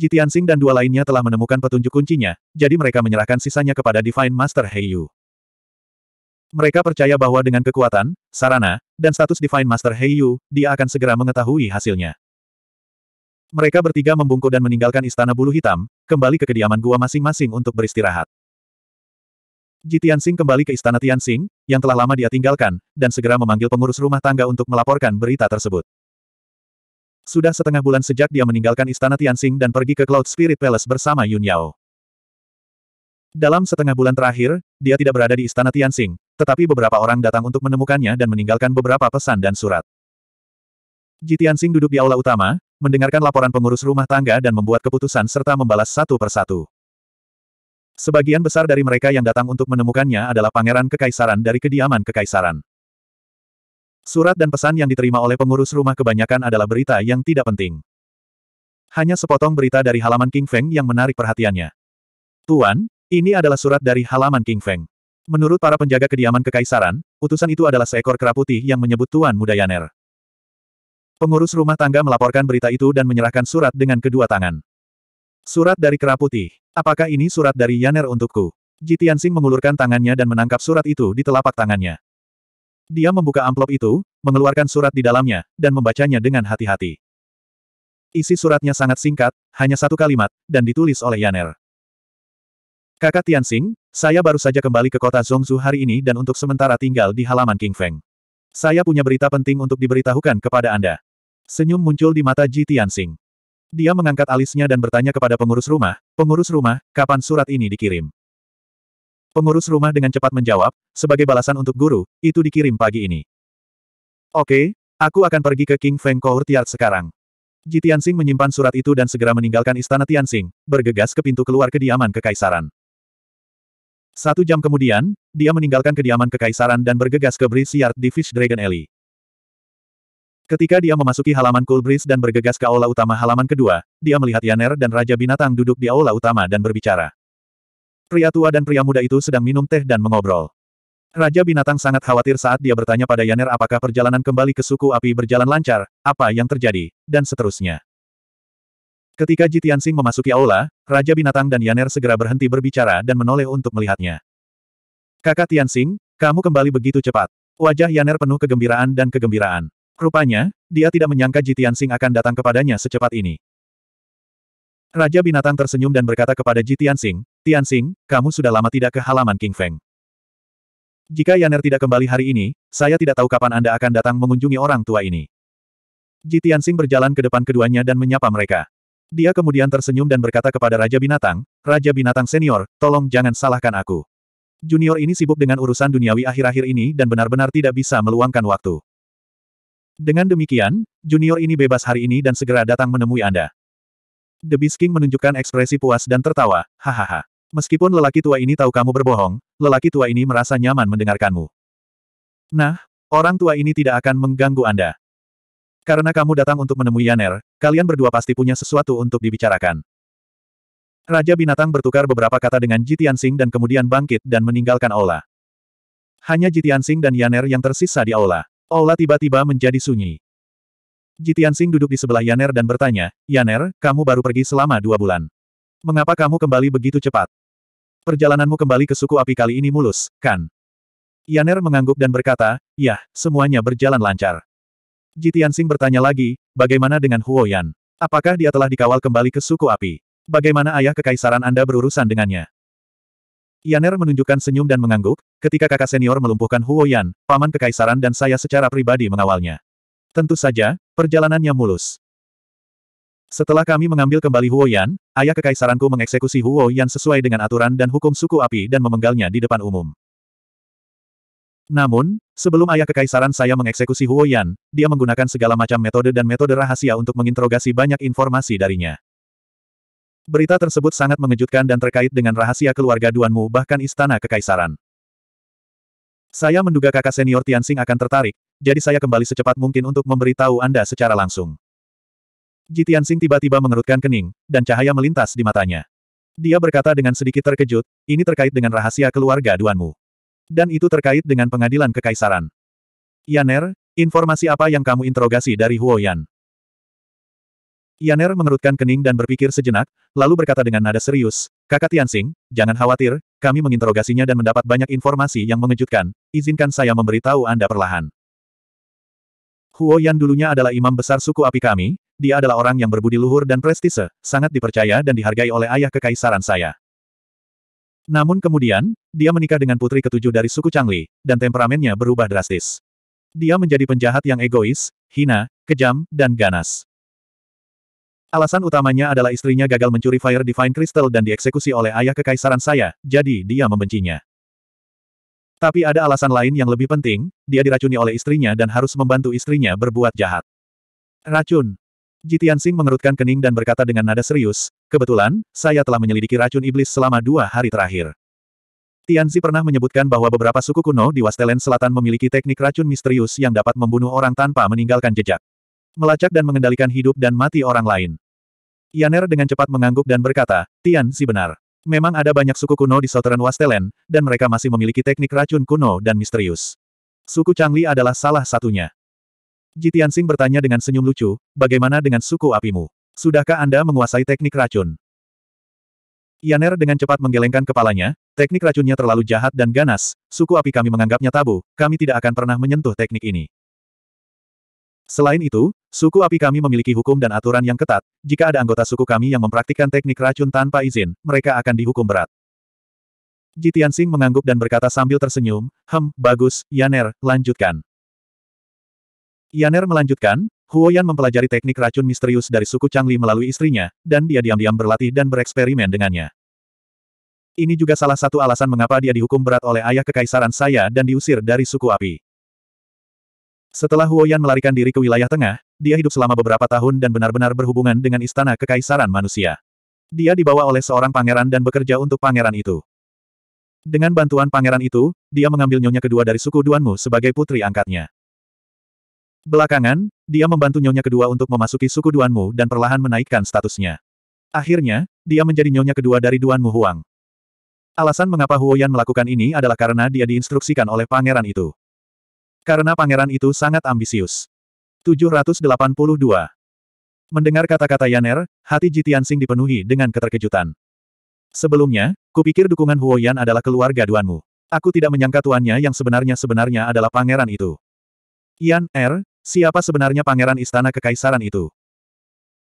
Ji Tianxing dan dua lainnya telah menemukan petunjuk kuncinya, jadi mereka menyerahkan sisanya kepada Divine Master Heiyu. Mereka percaya bahwa dengan kekuatan, sarana, dan status Divine Master Heiyu, dia akan segera mengetahui hasilnya. Mereka bertiga membungkuk dan meninggalkan istana bulu hitam, kembali ke kediaman gua masing-masing untuk beristirahat. Ji Tianxing kembali ke istana Tianxing, yang telah lama dia tinggalkan, dan segera memanggil pengurus rumah tangga untuk melaporkan berita tersebut. Sudah setengah bulan sejak dia meninggalkan istana Tianxing dan pergi ke Cloud Spirit Palace bersama Yun Yao. Dalam setengah bulan terakhir, dia tidak berada di istana Tianxing, tetapi beberapa orang datang untuk menemukannya dan meninggalkan beberapa pesan dan surat. Ji Tianxing duduk di aula utama, mendengarkan laporan pengurus rumah tangga dan membuat keputusan serta membalas satu persatu. Sebagian besar dari mereka yang datang untuk menemukannya adalah pangeran kekaisaran dari kediaman kekaisaran. Surat dan pesan yang diterima oleh pengurus rumah kebanyakan adalah berita yang tidak penting. Hanya sepotong berita dari halaman King Feng yang menarik perhatiannya. Tuan, ini adalah surat dari halaman King Feng. Menurut para penjaga kediaman kekaisaran, utusan itu adalah seekor kera putih yang menyebut Tuan Muda Yaner. Pengurus rumah tangga melaporkan berita itu dan menyerahkan surat dengan kedua tangan. Surat dari kera putih. Apakah ini surat dari Yaner untukku? Sing mengulurkan tangannya dan menangkap surat itu di telapak tangannya. Dia membuka amplop itu, mengeluarkan surat di dalamnya, dan membacanya dengan hati-hati. Isi suratnya sangat singkat, hanya satu kalimat, dan ditulis oleh Yaner. Kakak Tianxing, saya baru saja kembali ke kota Zhongzhu hari ini dan untuk sementara tinggal di halaman King Feng. Saya punya berita penting untuk diberitahukan kepada Anda. Senyum muncul di mata Ji Tianxing. Dia mengangkat alisnya dan bertanya kepada pengurus rumah, pengurus rumah, kapan surat ini dikirim? Pengurus rumah dengan cepat menjawab, sebagai balasan untuk guru, itu dikirim pagi ini. Oke, aku akan pergi ke King Feng Court sekarang. Ji Tianxing menyimpan surat itu dan segera meninggalkan istana Tianxing, bergegas ke pintu keluar kediaman kekaisaran. Satu jam kemudian, dia meninggalkan kediaman kekaisaran dan bergegas ke Breeze Yard di Fish Dragon Alley. Ketika dia memasuki halaman Cool Breeze dan bergegas ke aula utama halaman kedua, dia melihat Yaner dan Raja Binatang duduk di aula utama dan berbicara. Pria tua dan pria muda itu sedang minum teh dan mengobrol. Raja binatang sangat khawatir saat dia bertanya pada Yaner apakah perjalanan kembali ke suku api berjalan lancar, apa yang terjadi, dan seterusnya. Ketika Jitiansing memasuki aula, Raja Binatang dan Yaner segera berhenti berbicara dan menoleh untuk melihatnya. Kakak Tiansing, kamu kembali begitu cepat. Wajah Yaner penuh kegembiraan dan kegembiraan. Rupanya, dia tidak menyangka Jitiansing akan datang kepadanya secepat ini. Raja binatang tersenyum dan berkata kepada Ji Tianxing, Tianxing, kamu sudah lama tidak ke halaman King Feng. Jika Yaner tidak kembali hari ini, saya tidak tahu kapan Anda akan datang mengunjungi orang tua ini. Ji Tianxing berjalan ke depan keduanya dan menyapa mereka. Dia kemudian tersenyum dan berkata kepada Raja Binatang, Raja Binatang Senior, tolong jangan salahkan aku. Junior ini sibuk dengan urusan duniawi akhir-akhir ini dan benar-benar tidak bisa meluangkan waktu. Dengan demikian, junior ini bebas hari ini dan segera datang menemui Anda. The Beast King menunjukkan ekspresi puas dan tertawa, hahaha. Meskipun lelaki tua ini tahu kamu berbohong, lelaki tua ini merasa nyaman mendengarkanmu. Nah, orang tua ini tidak akan mengganggu Anda. Karena kamu datang untuk menemui Yaner, kalian berdua pasti punya sesuatu untuk dibicarakan. Raja Binatang bertukar beberapa kata dengan Jitian Sing dan kemudian bangkit dan meninggalkan aula. Hanya Jitian Sing dan Yaner yang tersisa di aula. Aula tiba-tiba menjadi sunyi. Jitian Sing duduk di sebelah Yaner dan bertanya, Yaner, kamu baru pergi selama dua bulan. Mengapa kamu kembali begitu cepat? Perjalananmu kembali ke suku api kali ini mulus, kan? Yaner mengangguk dan berkata, Yah, semuanya berjalan lancar. Jitian Sing bertanya lagi, bagaimana dengan Huo Yan? Apakah dia telah dikawal kembali ke suku api? Bagaimana ayah kekaisaran Anda berurusan dengannya? Yaner menunjukkan senyum dan mengangguk, ketika kakak senior melumpuhkan Huo Yan, paman kekaisaran dan saya secara pribadi mengawalnya. Tentu saja, perjalanannya mulus. Setelah kami mengambil kembali Huo Yan, ayah kekaisaranku mengeksekusi Huo Yan sesuai dengan aturan dan hukum suku api dan memenggalnya di depan umum. Namun, sebelum ayah kekaisaran saya mengeksekusi Huo Yan, dia menggunakan segala macam metode dan metode rahasia untuk menginterogasi banyak informasi darinya. Berita tersebut sangat mengejutkan dan terkait dengan rahasia keluarga Duanmu bahkan istana kekaisaran. Saya menduga kakak senior Tianxing akan tertarik, jadi saya kembali secepat mungkin untuk memberitahu Anda secara langsung. Ji Tianxing tiba-tiba mengerutkan kening, dan cahaya melintas di matanya. Dia berkata dengan sedikit terkejut, ini terkait dengan rahasia keluarga Duanmu. Dan itu terkait dengan pengadilan kekaisaran. Yaner, informasi apa yang kamu interogasi dari Huo Yan? Yaner mengerutkan kening dan berpikir sejenak, lalu berkata dengan nada serius, Kakak Tianxing, jangan khawatir, kami menginterogasinya dan mendapat banyak informasi yang mengejutkan, izinkan saya memberitahu Anda perlahan. Huo Yan dulunya adalah imam besar suku api kami, dia adalah orang yang berbudi luhur dan prestise, sangat dipercaya dan dihargai oleh ayah kekaisaran saya. Namun kemudian, dia menikah dengan putri ketujuh dari suku Changli, dan temperamennya berubah drastis. Dia menjadi penjahat yang egois, hina, kejam, dan ganas. Alasan utamanya adalah istrinya gagal mencuri Fire Divine Crystal dan dieksekusi oleh ayah kekaisaran saya, jadi dia membencinya. Tapi ada alasan lain yang lebih penting, dia diracuni oleh istrinya dan harus membantu istrinya berbuat jahat. Racun. Jitian Sing mengerutkan kening dan berkata dengan nada serius, kebetulan, saya telah menyelidiki racun iblis selama dua hari terakhir. Tianzi pernah menyebutkan bahwa beberapa suku kuno di Wastelen Selatan memiliki teknik racun misterius yang dapat membunuh orang tanpa meninggalkan jejak melacak dan mengendalikan hidup dan mati orang lain. Yaner dengan cepat mengangguk dan berkata, Tian si benar. Memang ada banyak suku kuno di Southern Wastelen, dan mereka masih memiliki teknik racun kuno dan misterius. Suku Changli adalah salah satunya. Jitiansing bertanya dengan senyum lucu, bagaimana dengan suku apimu? Sudahkah Anda menguasai teknik racun? Yaner dengan cepat menggelengkan kepalanya, teknik racunnya terlalu jahat dan ganas, suku api kami menganggapnya tabu, kami tidak akan pernah menyentuh teknik ini. Selain itu, suku api kami memiliki hukum dan aturan yang ketat, jika ada anggota suku kami yang mempraktikkan teknik racun tanpa izin, mereka akan dihukum berat. Jitian Singh mengangguk dan berkata sambil tersenyum, Hem, bagus, Yaner, lanjutkan. Yaner melanjutkan, Huoyan mempelajari teknik racun misterius dari suku Changli melalui istrinya, dan dia diam-diam berlatih dan bereksperimen dengannya. Ini juga salah satu alasan mengapa dia dihukum berat oleh ayah kekaisaran saya dan diusir dari suku api. Setelah Huo Yan melarikan diri ke wilayah tengah, dia hidup selama beberapa tahun dan benar-benar berhubungan dengan istana kekaisaran manusia. Dia dibawa oleh seorang pangeran dan bekerja untuk pangeran itu. Dengan bantuan pangeran itu, dia mengambil nyonya kedua dari suku Duanmu sebagai putri angkatnya. Belakangan, dia membantu nyonya kedua untuk memasuki suku Duanmu dan perlahan menaikkan statusnya. Akhirnya, dia menjadi nyonya kedua dari Duanmu Huang. Alasan mengapa Huoyan melakukan ini adalah karena dia diinstruksikan oleh pangeran itu. Karena pangeran itu sangat ambisius. 782. Mendengar kata-kata Yaner, hati Jitiansing dipenuhi dengan keterkejutan. Sebelumnya, kupikir dukungan Huo Yan adalah keluarga Duanmu. Aku tidak menyangka tuannya yang sebenarnya-sebenarnya adalah pangeran itu. Yan Er, siapa sebenarnya pangeran istana kekaisaran itu?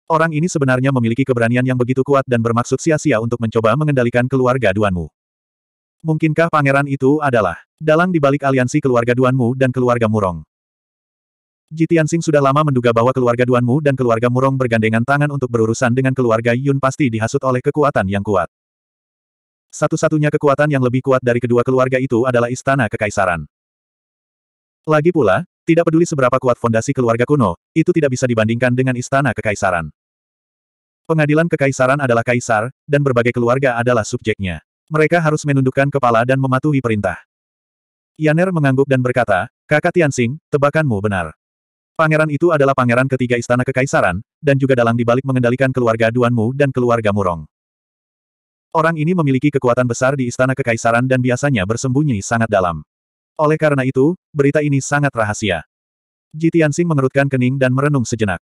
Orang ini sebenarnya memiliki keberanian yang begitu kuat dan bermaksud sia-sia untuk mencoba mengendalikan keluarga Duanmu. Mungkinkah pangeran itu adalah dalang di balik aliansi keluarga Duanmu dan keluarga Murong? Jitiansing sudah lama menduga bahwa keluarga Duanmu dan keluarga Murong bergandengan tangan untuk berurusan dengan keluarga Yun pasti dihasut oleh kekuatan yang kuat. Satu-satunya kekuatan yang lebih kuat dari kedua keluarga itu adalah istana kekaisaran. Lagi pula, tidak peduli seberapa kuat fondasi keluarga kuno, itu tidak bisa dibandingkan dengan istana kekaisaran. Pengadilan kekaisaran adalah kaisar, dan berbagai keluarga adalah subjeknya. Mereka harus menundukkan kepala dan mematuhi perintah. Yaner mengangguk dan berkata, Kakak Tianxing, tebakanmu benar. Pangeran itu adalah pangeran ketiga istana kekaisaran, dan juga dalang dibalik mengendalikan keluarga Duanmu dan keluarga Murong. Orang ini memiliki kekuatan besar di istana kekaisaran dan biasanya bersembunyi sangat dalam. Oleh karena itu, berita ini sangat rahasia. Ji Tianxing mengerutkan kening dan merenung sejenak.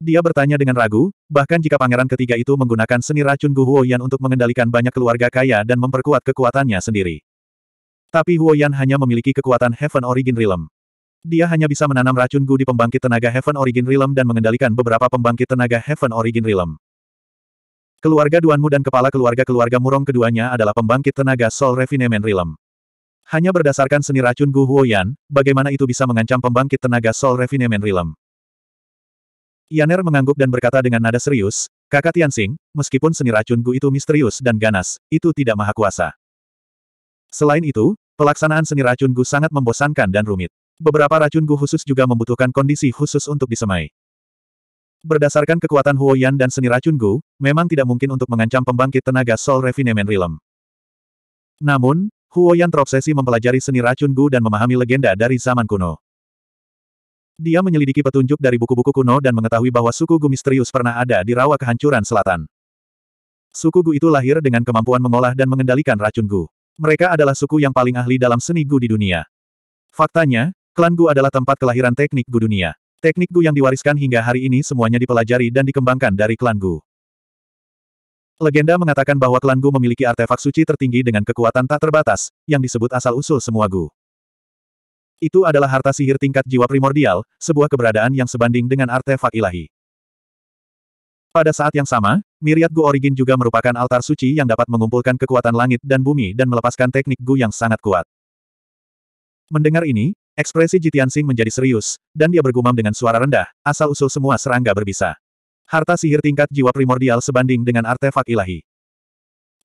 Dia bertanya dengan ragu, bahkan jika pangeran ketiga itu menggunakan seni racun Gu Huoyan untuk mengendalikan banyak keluarga kaya dan memperkuat kekuatannya sendiri. Tapi Huoyan hanya memiliki kekuatan Heaven Origin Realm. Dia hanya bisa menanam racun Gu di pembangkit tenaga Heaven Origin Realm dan mengendalikan beberapa pembangkit tenaga Heaven Origin Realm. Keluarga Duanmu dan kepala keluarga-keluarga Murong keduanya adalah pembangkit tenaga Soul Refinement Realm. Hanya berdasarkan seni racun Gu Huoyan, bagaimana itu bisa mengancam pembangkit tenaga Soul Refinement Realm. Yaner mengangguk dan berkata dengan nada serius, Kakak Tianxing, meskipun seni racun Gu itu misterius dan ganas, itu tidak maha kuasa. Selain itu, pelaksanaan seni racun Gu sangat membosankan dan rumit. Beberapa racun Gu khusus juga membutuhkan kondisi khusus untuk disemai. Berdasarkan kekuatan Huo Yan dan seni racun Gu, memang tidak mungkin untuk mengancam pembangkit tenaga Soul Refinement Realm. Namun, Huo Yan terobsesi mempelajari seni racun Gu dan memahami legenda dari zaman kuno. Dia menyelidiki petunjuk dari buku-buku kuno dan mengetahui bahwa suku Gu misterius pernah ada di rawa kehancuran selatan. Suku Gu itu lahir dengan kemampuan mengolah dan mengendalikan racun Gu. Mereka adalah suku yang paling ahli dalam seni Gu di dunia. Faktanya, klan Gu adalah tempat kelahiran teknik Gu dunia. Teknik Gu yang diwariskan hingga hari ini semuanya dipelajari dan dikembangkan dari klan Gu. Legenda mengatakan bahwa klan Gu memiliki artefak suci tertinggi dengan kekuatan tak terbatas, yang disebut asal-usul semua Gu. Itu adalah harta sihir tingkat jiwa primordial, sebuah keberadaan yang sebanding dengan artefak ilahi. Pada saat yang sama, Miriat Gu Origin juga merupakan altar suci yang dapat mengumpulkan kekuatan langit dan bumi dan melepaskan teknik Gu yang sangat kuat. Mendengar ini, ekspresi Jitian Sing menjadi serius, dan dia bergumam dengan suara rendah, asal-usul semua serangga berbisa. Harta sihir tingkat jiwa primordial sebanding dengan artefak ilahi.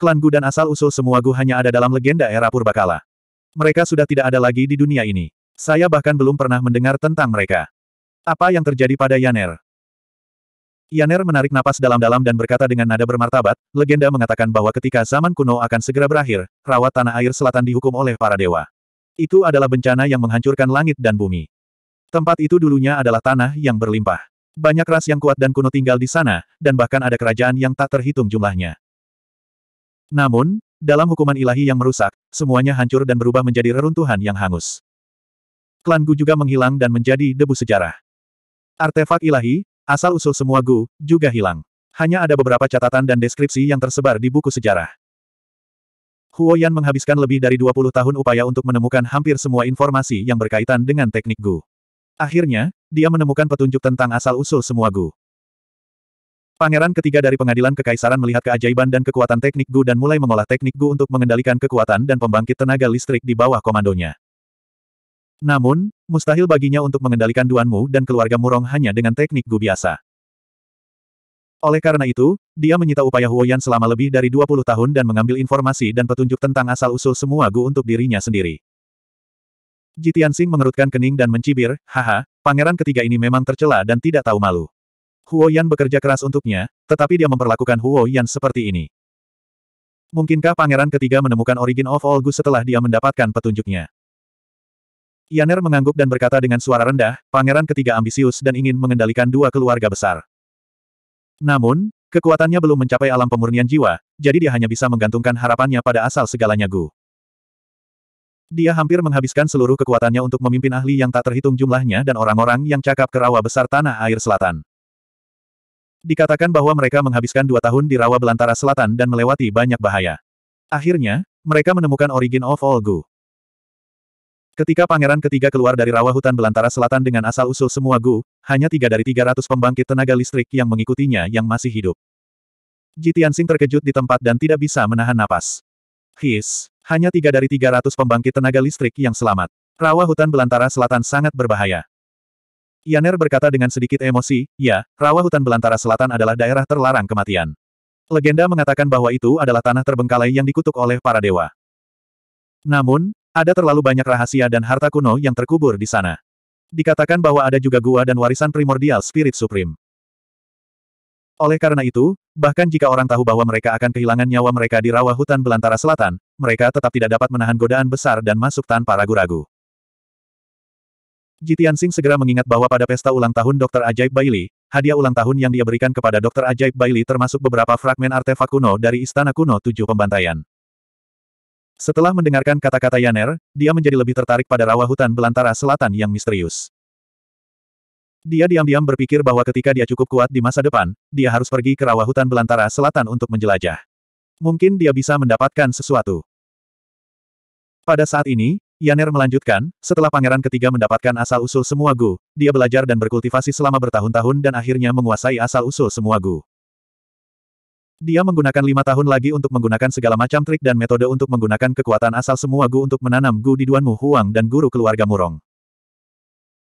Klan Gu dan asal-usul semua Gu hanya ada dalam legenda era purbakala. Mereka sudah tidak ada lagi di dunia ini. Saya bahkan belum pernah mendengar tentang mereka. Apa yang terjadi pada Yaner? Yaner menarik napas dalam-dalam dan berkata dengan nada bermartabat, legenda mengatakan bahwa ketika zaman kuno akan segera berakhir, rawat tanah air selatan dihukum oleh para dewa. Itu adalah bencana yang menghancurkan langit dan bumi. Tempat itu dulunya adalah tanah yang berlimpah. Banyak ras yang kuat dan kuno tinggal di sana, dan bahkan ada kerajaan yang tak terhitung jumlahnya. Namun, dalam hukuman ilahi yang merusak, semuanya hancur dan berubah menjadi reruntuhan yang hangus klan Gu juga menghilang dan menjadi debu sejarah. Artefak ilahi, asal-usul semua Gu, juga hilang. Hanya ada beberapa catatan dan deskripsi yang tersebar di buku sejarah. Huo Yan menghabiskan lebih dari 20 tahun upaya untuk menemukan hampir semua informasi yang berkaitan dengan teknik Gu. Akhirnya, dia menemukan petunjuk tentang asal-usul semua Gu. Pangeran ketiga dari pengadilan kekaisaran melihat keajaiban dan kekuatan teknik Gu dan mulai mengolah teknik Gu untuk mengendalikan kekuatan dan pembangkit tenaga listrik di bawah komandonya. Namun, mustahil baginya untuk mengendalikan Duanmu dan keluarga Murong hanya dengan teknik Gu biasa. Oleh karena itu, dia menyita upaya Huoyan selama lebih dari 20 tahun dan mengambil informasi dan petunjuk tentang asal-usul semua Gu untuk dirinya sendiri. Jitian Sing mengerutkan kening dan mencibir, haha, pangeran ketiga ini memang tercela dan tidak tahu malu. Huo Yan bekerja keras untuknya, tetapi dia memperlakukan Huo Yan seperti ini. Mungkinkah pangeran ketiga menemukan origin of all Gu setelah dia mendapatkan petunjuknya? Yaner mengangguk dan berkata dengan suara rendah, pangeran ketiga ambisius dan ingin mengendalikan dua keluarga besar. Namun, kekuatannya belum mencapai alam pemurnian jiwa, jadi dia hanya bisa menggantungkan harapannya pada asal segalanya Gu. Dia hampir menghabiskan seluruh kekuatannya untuk memimpin ahli yang tak terhitung jumlahnya dan orang-orang yang cakap ke rawa besar tanah air selatan. Dikatakan bahwa mereka menghabiskan dua tahun di rawa belantara selatan dan melewati banyak bahaya. Akhirnya, mereka menemukan Origin of All Gu. Ketika pangeran ketiga keluar dari rawa hutan belantara selatan dengan asal-usul semua Gu, hanya tiga dari tiga ratus pembangkit tenaga listrik yang mengikutinya yang masih hidup. Jitiansing terkejut di tempat dan tidak bisa menahan napas. His, hanya tiga dari tiga ratus pembangkit tenaga listrik yang selamat. Rawa hutan belantara selatan sangat berbahaya. Yaner berkata dengan sedikit emosi, ya, rawa hutan belantara selatan adalah daerah terlarang kematian. Legenda mengatakan bahwa itu adalah tanah terbengkalai yang dikutuk oleh para dewa. Namun, ada terlalu banyak rahasia dan harta kuno yang terkubur di sana. Dikatakan bahwa ada juga gua dan warisan primordial Spirit Supreme. Oleh karena itu, bahkan jika orang tahu bahwa mereka akan kehilangan nyawa mereka di rawa hutan belantara selatan, mereka tetap tidak dapat menahan godaan besar dan masuk tanpa ragu-ragu. Jitian Singh segera mengingat bahwa pada pesta ulang tahun Dr. Ajaib Bailey, hadiah ulang tahun yang dia berikan kepada Dr. Ajaib Bailey termasuk beberapa fragmen artefak kuno dari Istana Kuno Tujuh Pembantaian. Setelah mendengarkan kata-kata Yaner, dia menjadi lebih tertarik pada rawa hutan belantara selatan yang misterius. Dia diam-diam berpikir bahwa ketika dia cukup kuat di masa depan, dia harus pergi ke rawa hutan belantara selatan untuk menjelajah. Mungkin dia bisa mendapatkan sesuatu. Pada saat ini, Yaner melanjutkan, setelah pangeran ketiga mendapatkan asal-usul semua Gu, dia belajar dan berkultivasi selama bertahun-tahun dan akhirnya menguasai asal-usul semua Gu. Dia menggunakan lima tahun lagi untuk menggunakan segala macam trik dan metode untuk menggunakan kekuatan asal semua Gu untuk menanam Gu di Duanmu Huang dan guru keluarga Murong.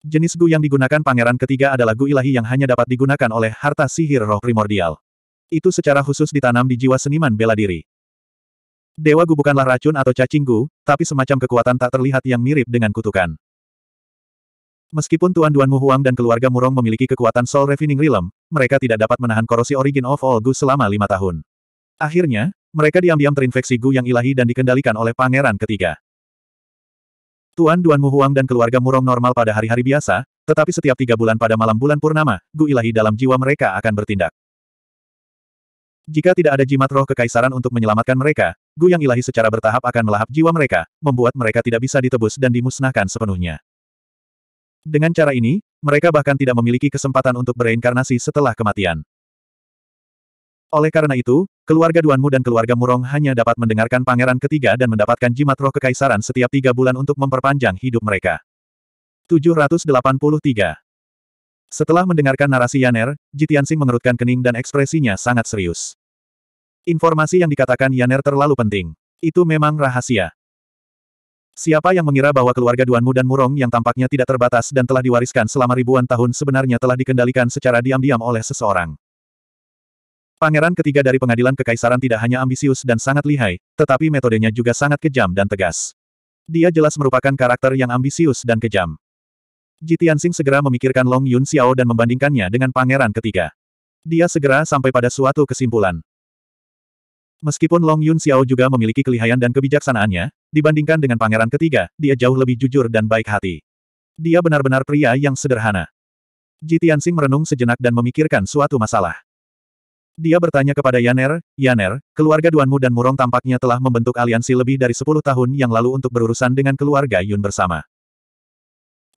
Jenis Gu yang digunakan pangeran ketiga adalah Gu ilahi yang hanya dapat digunakan oleh harta sihir roh primordial. Itu secara khusus ditanam di jiwa seniman bela diri. Dewa Gu bukanlah racun atau cacing Gu, tapi semacam kekuatan tak terlihat yang mirip dengan kutukan. Meskipun Tuan Duan Mu Huang dan keluarga Murong memiliki kekuatan Soul Refining Realm, mereka tidak dapat menahan korosi Origin of All Gu selama lima tahun. Akhirnya, mereka diam-diam terinfeksi Gu yang ilahi dan dikendalikan oleh pangeran ketiga. Tuan Duan Mu Huang dan keluarga Murong normal pada hari-hari biasa, tetapi setiap tiga bulan pada malam bulan purnama, Gu ilahi dalam jiwa mereka akan bertindak. Jika tidak ada jimat roh kekaisaran untuk menyelamatkan mereka, Gu yang ilahi secara bertahap akan melahap jiwa mereka, membuat mereka tidak bisa ditebus dan dimusnahkan sepenuhnya. Dengan cara ini, mereka bahkan tidak memiliki kesempatan untuk bereinkarnasi setelah kematian. Oleh karena itu, keluarga Duanmu dan keluarga Murong hanya dapat mendengarkan pangeran ketiga dan mendapatkan jimat roh kekaisaran setiap tiga bulan untuk memperpanjang hidup mereka. 783 Setelah mendengarkan narasi Yaner, Jitiansing mengerutkan kening dan ekspresinya sangat serius. Informasi yang dikatakan Yaner terlalu penting. Itu memang rahasia. Siapa yang mengira bahwa keluarga Duanmu dan Murong yang tampaknya tidak terbatas dan telah diwariskan selama ribuan tahun sebenarnya telah dikendalikan secara diam-diam oleh seseorang. Pangeran ketiga dari pengadilan kekaisaran tidak hanya ambisius dan sangat lihai, tetapi metodenya juga sangat kejam dan tegas. Dia jelas merupakan karakter yang ambisius dan kejam. Jitiansing segera memikirkan Long Yun Xiao dan membandingkannya dengan pangeran ketiga. Dia segera sampai pada suatu kesimpulan. Meskipun Long Yun Xiao juga memiliki kelihayan dan kebijaksanaannya, dibandingkan dengan pangeran ketiga, dia jauh lebih jujur dan baik hati. Dia benar-benar pria yang sederhana. Ji Tianxing merenung sejenak dan memikirkan suatu masalah. Dia bertanya kepada Yaner, Yaner, keluarga Duanmu dan Murong tampaknya telah membentuk aliansi lebih dari 10 tahun yang lalu untuk berurusan dengan keluarga Yun bersama.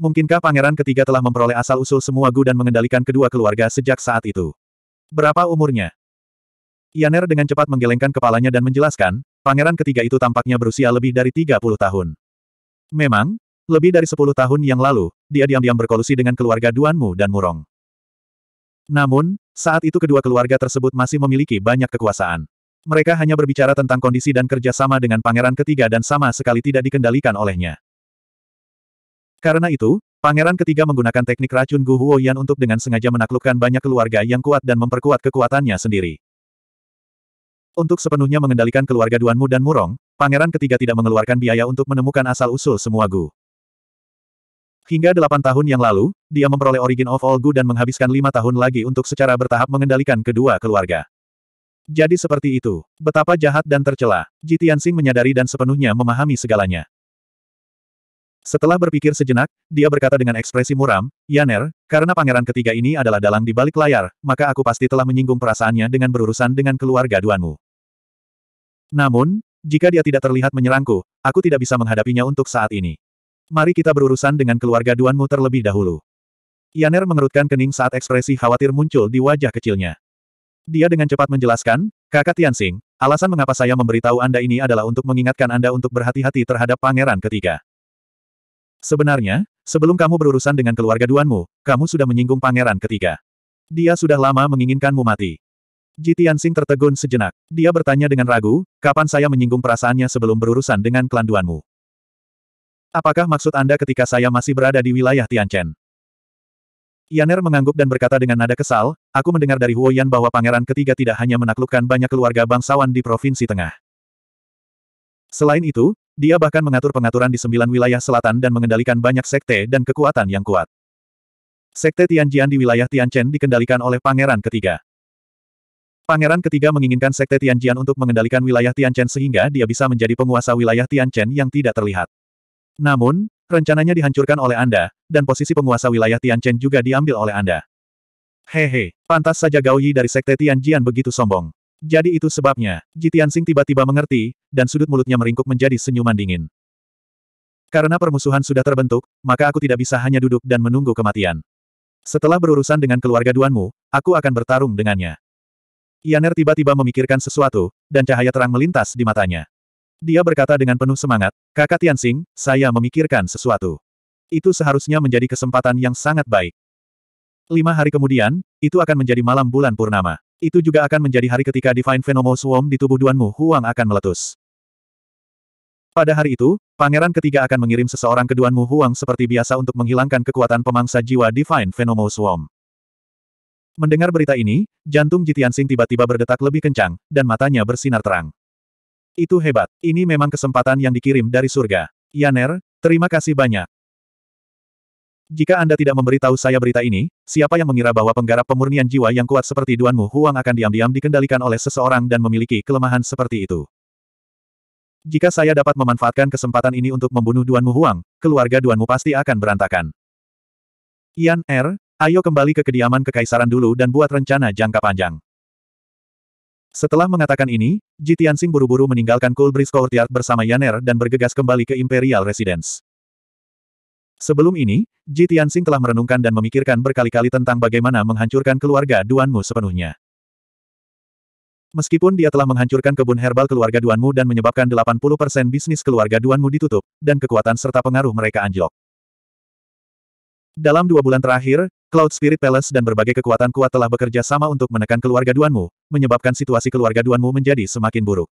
Mungkinkah pangeran ketiga telah memperoleh asal-usul semua Gu dan mengendalikan kedua keluarga sejak saat itu? Berapa umurnya? Yaner dengan cepat menggelengkan kepalanya dan menjelaskan, pangeran ketiga itu tampaknya berusia lebih dari 30 tahun. Memang, lebih dari 10 tahun yang lalu, dia diam-diam berkolusi dengan keluarga Duanmu dan Murong. Namun, saat itu kedua keluarga tersebut masih memiliki banyak kekuasaan. Mereka hanya berbicara tentang kondisi dan kerjasama dengan pangeran ketiga dan sama sekali tidak dikendalikan olehnya. Karena itu, pangeran ketiga menggunakan teknik racun Gu Huoyan untuk dengan sengaja menaklukkan banyak keluarga yang kuat dan memperkuat kekuatannya sendiri. Untuk sepenuhnya mengendalikan keluarga Duanmu dan Murong, pangeran ketiga tidak mengeluarkan biaya untuk menemukan asal-usul semua Gu. Hingga delapan tahun yang lalu, dia memperoleh Origin of All Gu dan menghabiskan lima tahun lagi untuk secara bertahap mengendalikan kedua keluarga. Jadi seperti itu, betapa jahat dan tercela, Jitiansing menyadari dan sepenuhnya memahami segalanya. Setelah berpikir sejenak, dia berkata dengan ekspresi muram, Yaner, karena pangeran ketiga ini adalah dalang di balik layar, maka aku pasti telah menyinggung perasaannya dengan berurusan dengan keluarga Duanmu. Namun, jika dia tidak terlihat menyerangku, aku tidak bisa menghadapinya untuk saat ini. Mari kita berurusan dengan keluarga Duanmu terlebih dahulu. Yaner mengerutkan kening saat ekspresi khawatir muncul di wajah kecilnya. Dia dengan cepat menjelaskan, Kakak Tianxing, alasan mengapa saya memberitahu Anda ini adalah untuk mengingatkan Anda untuk berhati-hati terhadap pangeran ketiga. Sebenarnya, sebelum kamu berurusan dengan keluarga Duanmu, kamu sudah menyinggung pangeran ketiga. Dia sudah lama menginginkanmu mati. Ji Tianxing tertegun sejenak. Dia bertanya dengan ragu, kapan saya menyinggung perasaannya sebelum berurusan dengan klan Apakah maksud Anda ketika saya masih berada di wilayah Tianchen? Yaner mengangguk dan berkata dengan nada kesal, aku mendengar dari Huo Yan bahwa pangeran ketiga tidak hanya menaklukkan banyak keluarga bangsawan di Provinsi Tengah. Selain itu, dia bahkan mengatur pengaturan di sembilan wilayah selatan dan mengendalikan banyak sekte dan kekuatan yang kuat. Sekte Tianjian di wilayah Tianchen dikendalikan oleh pangeran ketiga. Pangeran ketiga menginginkan Sekte Tianjian untuk mengendalikan wilayah Tianchen sehingga dia bisa menjadi penguasa wilayah Tianchen yang tidak terlihat. Namun, rencananya dihancurkan oleh Anda, dan posisi penguasa wilayah Tianchen juga diambil oleh Anda. Hehe, pantas saja Gao Yi dari Sekte Tianjian begitu sombong. Jadi itu sebabnya, Ji Sing tiba-tiba mengerti, dan sudut mulutnya meringkuk menjadi senyuman dingin. Karena permusuhan sudah terbentuk, maka aku tidak bisa hanya duduk dan menunggu kematian. Setelah berurusan dengan keluarga Duanmu, aku akan bertarung dengannya. Yaner tiba-tiba memikirkan sesuatu, dan cahaya terang melintas di matanya. Dia berkata dengan penuh semangat, Kakak Tianxing, saya memikirkan sesuatu. Itu seharusnya menjadi kesempatan yang sangat baik. Lima hari kemudian, itu akan menjadi malam bulan purnama. Itu juga akan menjadi hari ketika Divine Venomous Swarm di tubuh Duanmu Huang akan meletus. Pada hari itu, pangeran ketiga akan mengirim seseorang ke Duanmu Huang seperti biasa untuk menghilangkan kekuatan pemangsa jiwa Divine Venomous Swarm. Mendengar berita ini, jantung Jitian Sing tiba-tiba berdetak lebih kencang, dan matanya bersinar terang. Itu hebat. Ini memang kesempatan yang dikirim dari surga. Yaner, terima kasih banyak. Jika Anda tidak memberitahu saya berita ini, siapa yang mengira bahwa penggarap pemurnian jiwa yang kuat seperti Duanmu Huang akan diam-diam dikendalikan oleh seseorang dan memiliki kelemahan seperti itu? Jika saya dapat memanfaatkan kesempatan ini untuk membunuh Duanmu Huang, keluarga Duanmu pasti akan berantakan. Yan Er, Ayo kembali ke kediaman kekaisaran dulu dan buat rencana jangka panjang. Setelah mengatakan ini, Jitian Sing buru-buru meninggalkan Coolbridge Courtyard bersama Yaner dan bergegas kembali ke Imperial Residence. Sebelum ini, Jitian Sing telah merenungkan dan memikirkan berkali-kali tentang bagaimana menghancurkan keluarga Duanmu sepenuhnya. Meskipun dia telah menghancurkan kebun herbal keluarga Duanmu dan menyebabkan 80% bisnis keluarga Duanmu ditutup, dan kekuatan serta pengaruh mereka anjlok. Dalam dua bulan terakhir, Cloud Spirit Palace dan berbagai kekuatan kuat telah bekerja sama untuk menekan keluarga Duanmu, menyebabkan situasi keluarga Duanmu menjadi semakin buruk.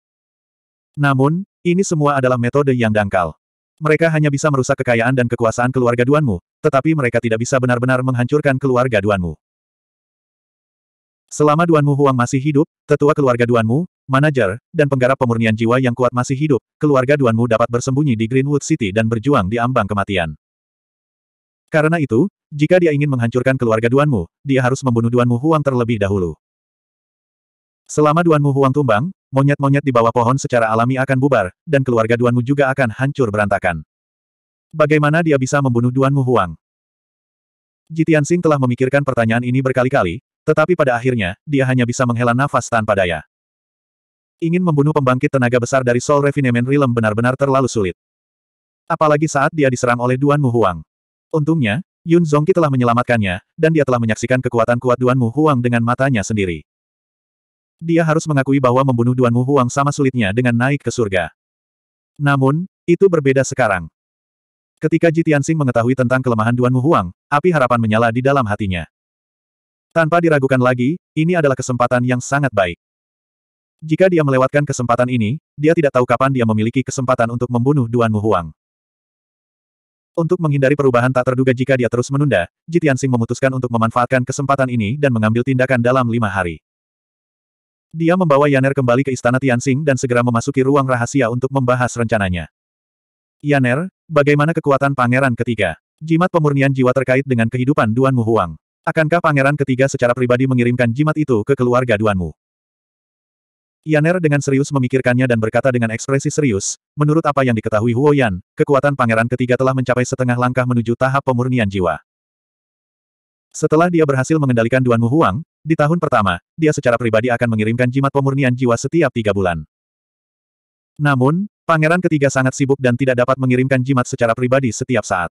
Namun, ini semua adalah metode yang dangkal. Mereka hanya bisa merusak kekayaan dan kekuasaan keluarga Duanmu, tetapi mereka tidak bisa benar-benar menghancurkan keluarga Duanmu. Selama Duanmu Huang masih hidup, tetua keluarga Duanmu, manajer, dan penggarap pemurnian jiwa yang kuat masih hidup, keluarga Duanmu dapat bersembunyi di Greenwood City dan berjuang di ambang kematian. Karena itu, jika dia ingin menghancurkan keluarga Duanmu, dia harus membunuh Duanmu Huang terlebih dahulu. Selama Duanmu Huang tumbang, monyet-monyet di bawah pohon secara alami akan bubar, dan keluarga Duanmu juga akan hancur berantakan. Bagaimana dia bisa membunuh Duanmu Huang? Jitian Sing telah memikirkan pertanyaan ini berkali-kali, tetapi pada akhirnya, dia hanya bisa menghela nafas tanpa daya. Ingin membunuh pembangkit tenaga besar dari Soul Refinement Realm benar-benar terlalu sulit. Apalagi saat dia diserang oleh Duanmu Huang. Untungnya, Yun Zongki telah menyelamatkannya, dan dia telah menyaksikan kekuatan kuat Duan Mu Huang dengan matanya sendiri. Dia harus mengakui bahwa membunuh Duan Mu Huang sama sulitnya dengan naik ke surga. Namun, itu berbeda sekarang. Ketika Ji Tianxing mengetahui tentang kelemahan Duan Mu Huang, api harapan menyala di dalam hatinya. Tanpa diragukan lagi, ini adalah kesempatan yang sangat baik. Jika dia melewatkan kesempatan ini, dia tidak tahu kapan dia memiliki kesempatan untuk membunuh Duan Mu Huang. Untuk menghindari perubahan tak terduga jika dia terus menunda, Jitiansing memutuskan untuk memanfaatkan kesempatan ini dan mengambil tindakan dalam lima hari. Dia membawa Yaner kembali ke istana Tiansing dan segera memasuki ruang rahasia untuk membahas rencananya. Yaner, bagaimana kekuatan pangeran ketiga? Jimat pemurnian jiwa terkait dengan kehidupan Duan Mu Huang. Akankah pangeran ketiga secara pribadi mengirimkan jimat itu ke keluarga Duanmu? Yaner dengan serius memikirkannya dan berkata dengan ekspresi serius, menurut apa yang diketahui Huo Yan, kekuatan pangeran ketiga telah mencapai setengah langkah menuju tahap pemurnian jiwa. Setelah dia berhasil mengendalikan Duan Mu Huang, di tahun pertama, dia secara pribadi akan mengirimkan jimat pemurnian jiwa setiap tiga bulan. Namun, pangeran ketiga sangat sibuk dan tidak dapat mengirimkan jimat secara pribadi setiap saat.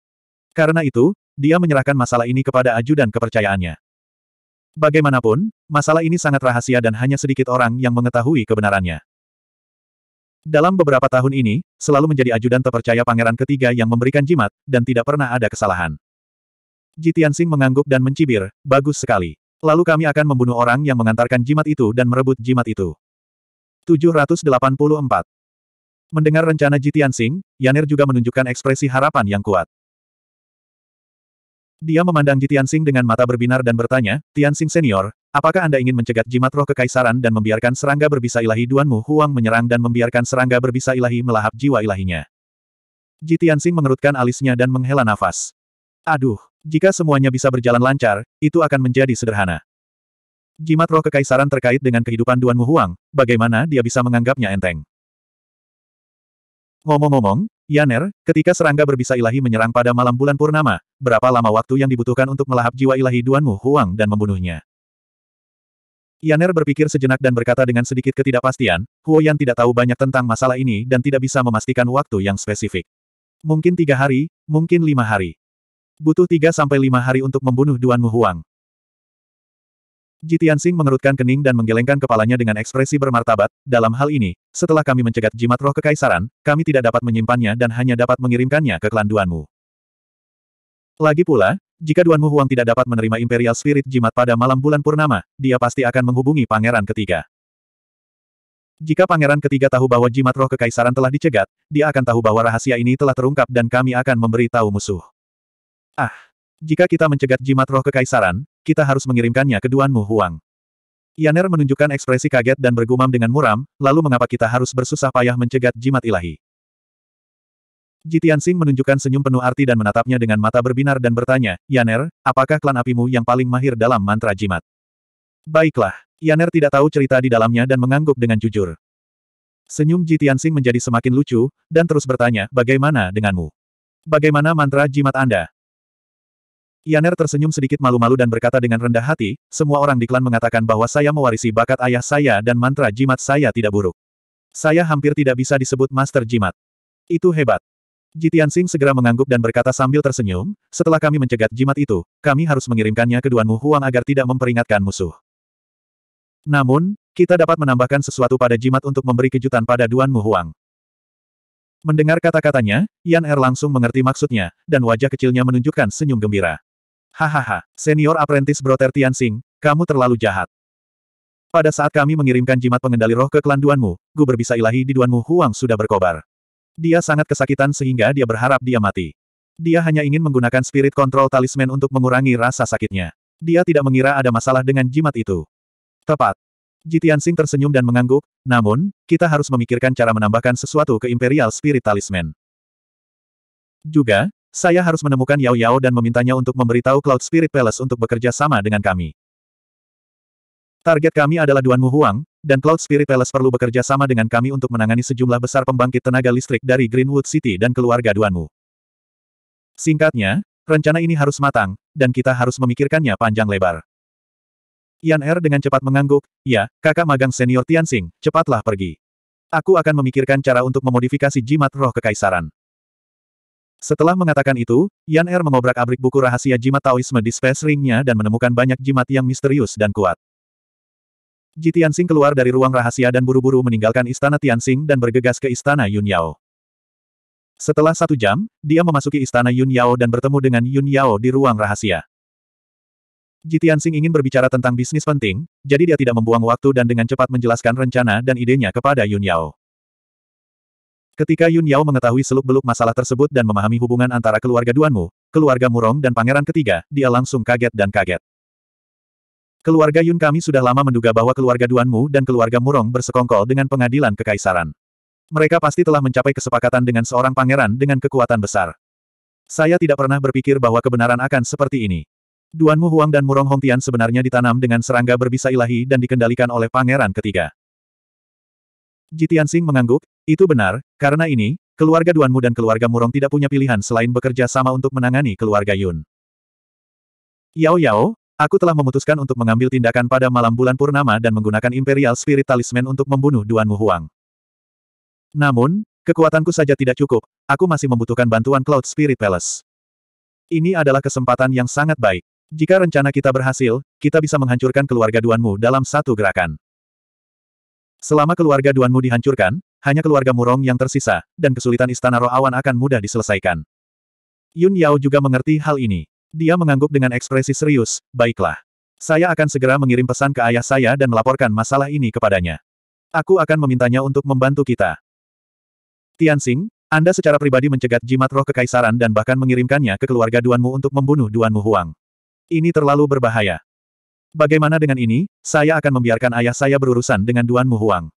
Karena itu, dia menyerahkan masalah ini kepada Aju dan kepercayaannya. Bagaimanapun, masalah ini sangat rahasia dan hanya sedikit orang yang mengetahui kebenarannya. Dalam beberapa tahun ini, selalu menjadi ajudan terpercaya pangeran ketiga yang memberikan jimat, dan tidak pernah ada kesalahan. Jitiansing mengangguk dan mencibir, bagus sekali. Lalu kami akan membunuh orang yang mengantarkan jimat itu dan merebut jimat itu. 784. Mendengar rencana Jitiansing, Yanir juga menunjukkan ekspresi harapan yang kuat. Dia memandang Ji Tianxing dengan mata berbinar dan bertanya, Tianxing senior, apakah Anda ingin mencegat jimat roh kekaisaran dan membiarkan serangga berbisa ilahi Duanmu Huang menyerang dan membiarkan serangga berbisa ilahi melahap jiwa ilahinya? Ji Tianxing mengerutkan alisnya dan menghela nafas. Aduh, jika semuanya bisa berjalan lancar, itu akan menjadi sederhana. Jimat roh kekaisaran terkait dengan kehidupan Duanmu Huang, bagaimana dia bisa menganggapnya enteng? Ngomong-ngomong, Yaner, ketika serangga berbisa ilahi menyerang pada malam bulan purnama, berapa lama waktu yang dibutuhkan untuk melahap jiwa ilahi Duanmu Huang dan membunuhnya? Yaner berpikir sejenak dan berkata dengan sedikit ketidakpastian, Huo Yan tidak tahu banyak tentang masalah ini dan tidak bisa memastikan waktu yang spesifik. Mungkin tiga hari, mungkin lima hari. Butuh tiga sampai lima hari untuk membunuh Duanmu Huang. Jitian Tianxing mengerutkan kening dan menggelengkan kepalanya dengan ekspresi bermartabat, dalam hal ini, setelah kami mencegat jimat roh kekaisaran, kami tidak dapat menyimpannya dan hanya dapat mengirimkannya ke klan Duanmu. Lagi pula, jika Duanmu Huang tidak dapat menerima Imperial Spirit jimat pada malam bulan purnama, dia pasti akan menghubungi pangeran ketiga. Jika pangeran ketiga tahu bahwa jimat roh kekaisaran telah dicegat, dia akan tahu bahwa rahasia ini telah terungkap dan kami akan memberitahu musuh. Ah! Jika kita mencegat jimat roh kekaisaran, kita harus mengirimkannya ke Duan Mu Huang. Yaner menunjukkan ekspresi kaget dan bergumam dengan muram, lalu mengapa kita harus bersusah payah mencegat jimat ilahi? Jitian Sing menunjukkan senyum penuh arti dan menatapnya dengan mata berbinar dan bertanya, Yaner, apakah klan apimu yang paling mahir dalam mantra jimat? Baiklah, Yaner tidak tahu cerita di dalamnya dan mengangguk dengan jujur. Senyum Jitian Sing menjadi semakin lucu, dan terus bertanya, bagaimana denganmu? Bagaimana mantra jimat Anda? Yaner tersenyum sedikit malu-malu dan berkata dengan rendah hati, semua orang di klan mengatakan bahwa saya mewarisi bakat ayah saya dan mantra jimat saya tidak buruk. Saya hampir tidak bisa disebut master jimat. Itu hebat. Jitian Sing segera mengangguk dan berkata sambil tersenyum, setelah kami mencegat jimat itu, kami harus mengirimkannya ke Duanmu Huang agar tidak memperingatkan musuh. Namun, kita dapat menambahkan sesuatu pada jimat untuk memberi kejutan pada Duanmu Huang. Mendengar kata-katanya, Yan Er langsung mengerti maksudnya, dan wajah kecilnya menunjukkan senyum gembira. Hahaha, senior apprentice Broter Tianxing, kamu terlalu jahat. Pada saat kami mengirimkan jimat pengendali roh ke klan Duanmu, gue berbisa ilahi di Duanmu Huang sudah berkobar. Dia sangat kesakitan sehingga dia berharap dia mati. Dia hanya ingin menggunakan spirit control talisman untuk mengurangi rasa sakitnya. Dia tidak mengira ada masalah dengan jimat itu. Tepat. Jitiansing tersenyum dan mengangguk, namun, kita harus memikirkan cara menambahkan sesuatu ke Imperial Spirit Talisman. Juga, saya harus menemukan Yao Yao dan memintanya untuk memberitahu Cloud Spirit Palace untuk bekerja sama dengan kami. Target kami adalah Duan Mu Huang, dan Cloud Spirit Palace perlu bekerja sama dengan kami untuk menangani sejumlah besar pembangkit tenaga listrik dari Greenwood City dan keluarga Duan Mu. Singkatnya, rencana ini harus matang, dan kita harus memikirkannya panjang lebar. Yan Er dengan cepat mengangguk, ya, kakak magang senior Tian Xing, cepatlah pergi. Aku akan memikirkan cara untuk memodifikasi jimat roh kekaisaran. Setelah mengatakan itu, Yan Er mengobrak-abrik buku rahasia jimat Taoisme di space ringnya dan menemukan banyak jimat yang misterius dan kuat. Ji Tianxing keluar dari ruang rahasia dan buru-buru meninggalkan istana Tianxing dan bergegas ke istana Yun Yao. Setelah satu jam, dia memasuki istana Yun Yao dan bertemu dengan Yun Yao di ruang rahasia. Ji Tianxing ingin berbicara tentang bisnis penting, jadi dia tidak membuang waktu dan dengan cepat menjelaskan rencana dan idenya kepada Yun Yao. Ketika Yun Yao mengetahui seluk-beluk masalah tersebut dan memahami hubungan antara keluarga Duanmu, keluarga Murong dan pangeran ketiga, dia langsung kaget dan kaget. Keluarga Yun kami sudah lama menduga bahwa keluarga Duanmu dan keluarga Murong bersekongkol dengan pengadilan kekaisaran. Mereka pasti telah mencapai kesepakatan dengan seorang pangeran dengan kekuatan besar. Saya tidak pernah berpikir bahwa kebenaran akan seperti ini. Duanmu Huang dan Murong Hongtian sebenarnya ditanam dengan serangga berbisa ilahi dan dikendalikan oleh pangeran ketiga. Jitian Sing mengangguk, itu benar, karena ini, keluarga Duanmu dan keluarga Murong tidak punya pilihan selain bekerja sama untuk menangani keluarga Yun. Yao Yao, aku telah memutuskan untuk mengambil tindakan pada malam bulan purnama dan menggunakan Imperial Spirit Talisman untuk membunuh Duanmu Huang. Namun, kekuatanku saja tidak cukup, aku masih membutuhkan bantuan Cloud Spirit Palace. Ini adalah kesempatan yang sangat baik. Jika rencana kita berhasil, kita bisa menghancurkan keluarga Duanmu dalam satu gerakan. Selama keluarga Duanmu dihancurkan, hanya keluarga Murong yang tersisa, dan kesulitan Istana Roh Awan akan mudah diselesaikan. Yun Yao juga mengerti hal ini. Dia mengangguk dengan ekspresi serius, baiklah. Saya akan segera mengirim pesan ke ayah saya dan melaporkan masalah ini kepadanya. Aku akan memintanya untuk membantu kita. Tianxing, Anda secara pribadi mencegat jimat roh kekaisaran dan bahkan mengirimkannya ke keluarga Duanmu untuk membunuh Duanmu Huang. Ini terlalu berbahaya. Bagaimana dengan ini, saya akan membiarkan ayah saya berurusan dengan Duan Mu Huang.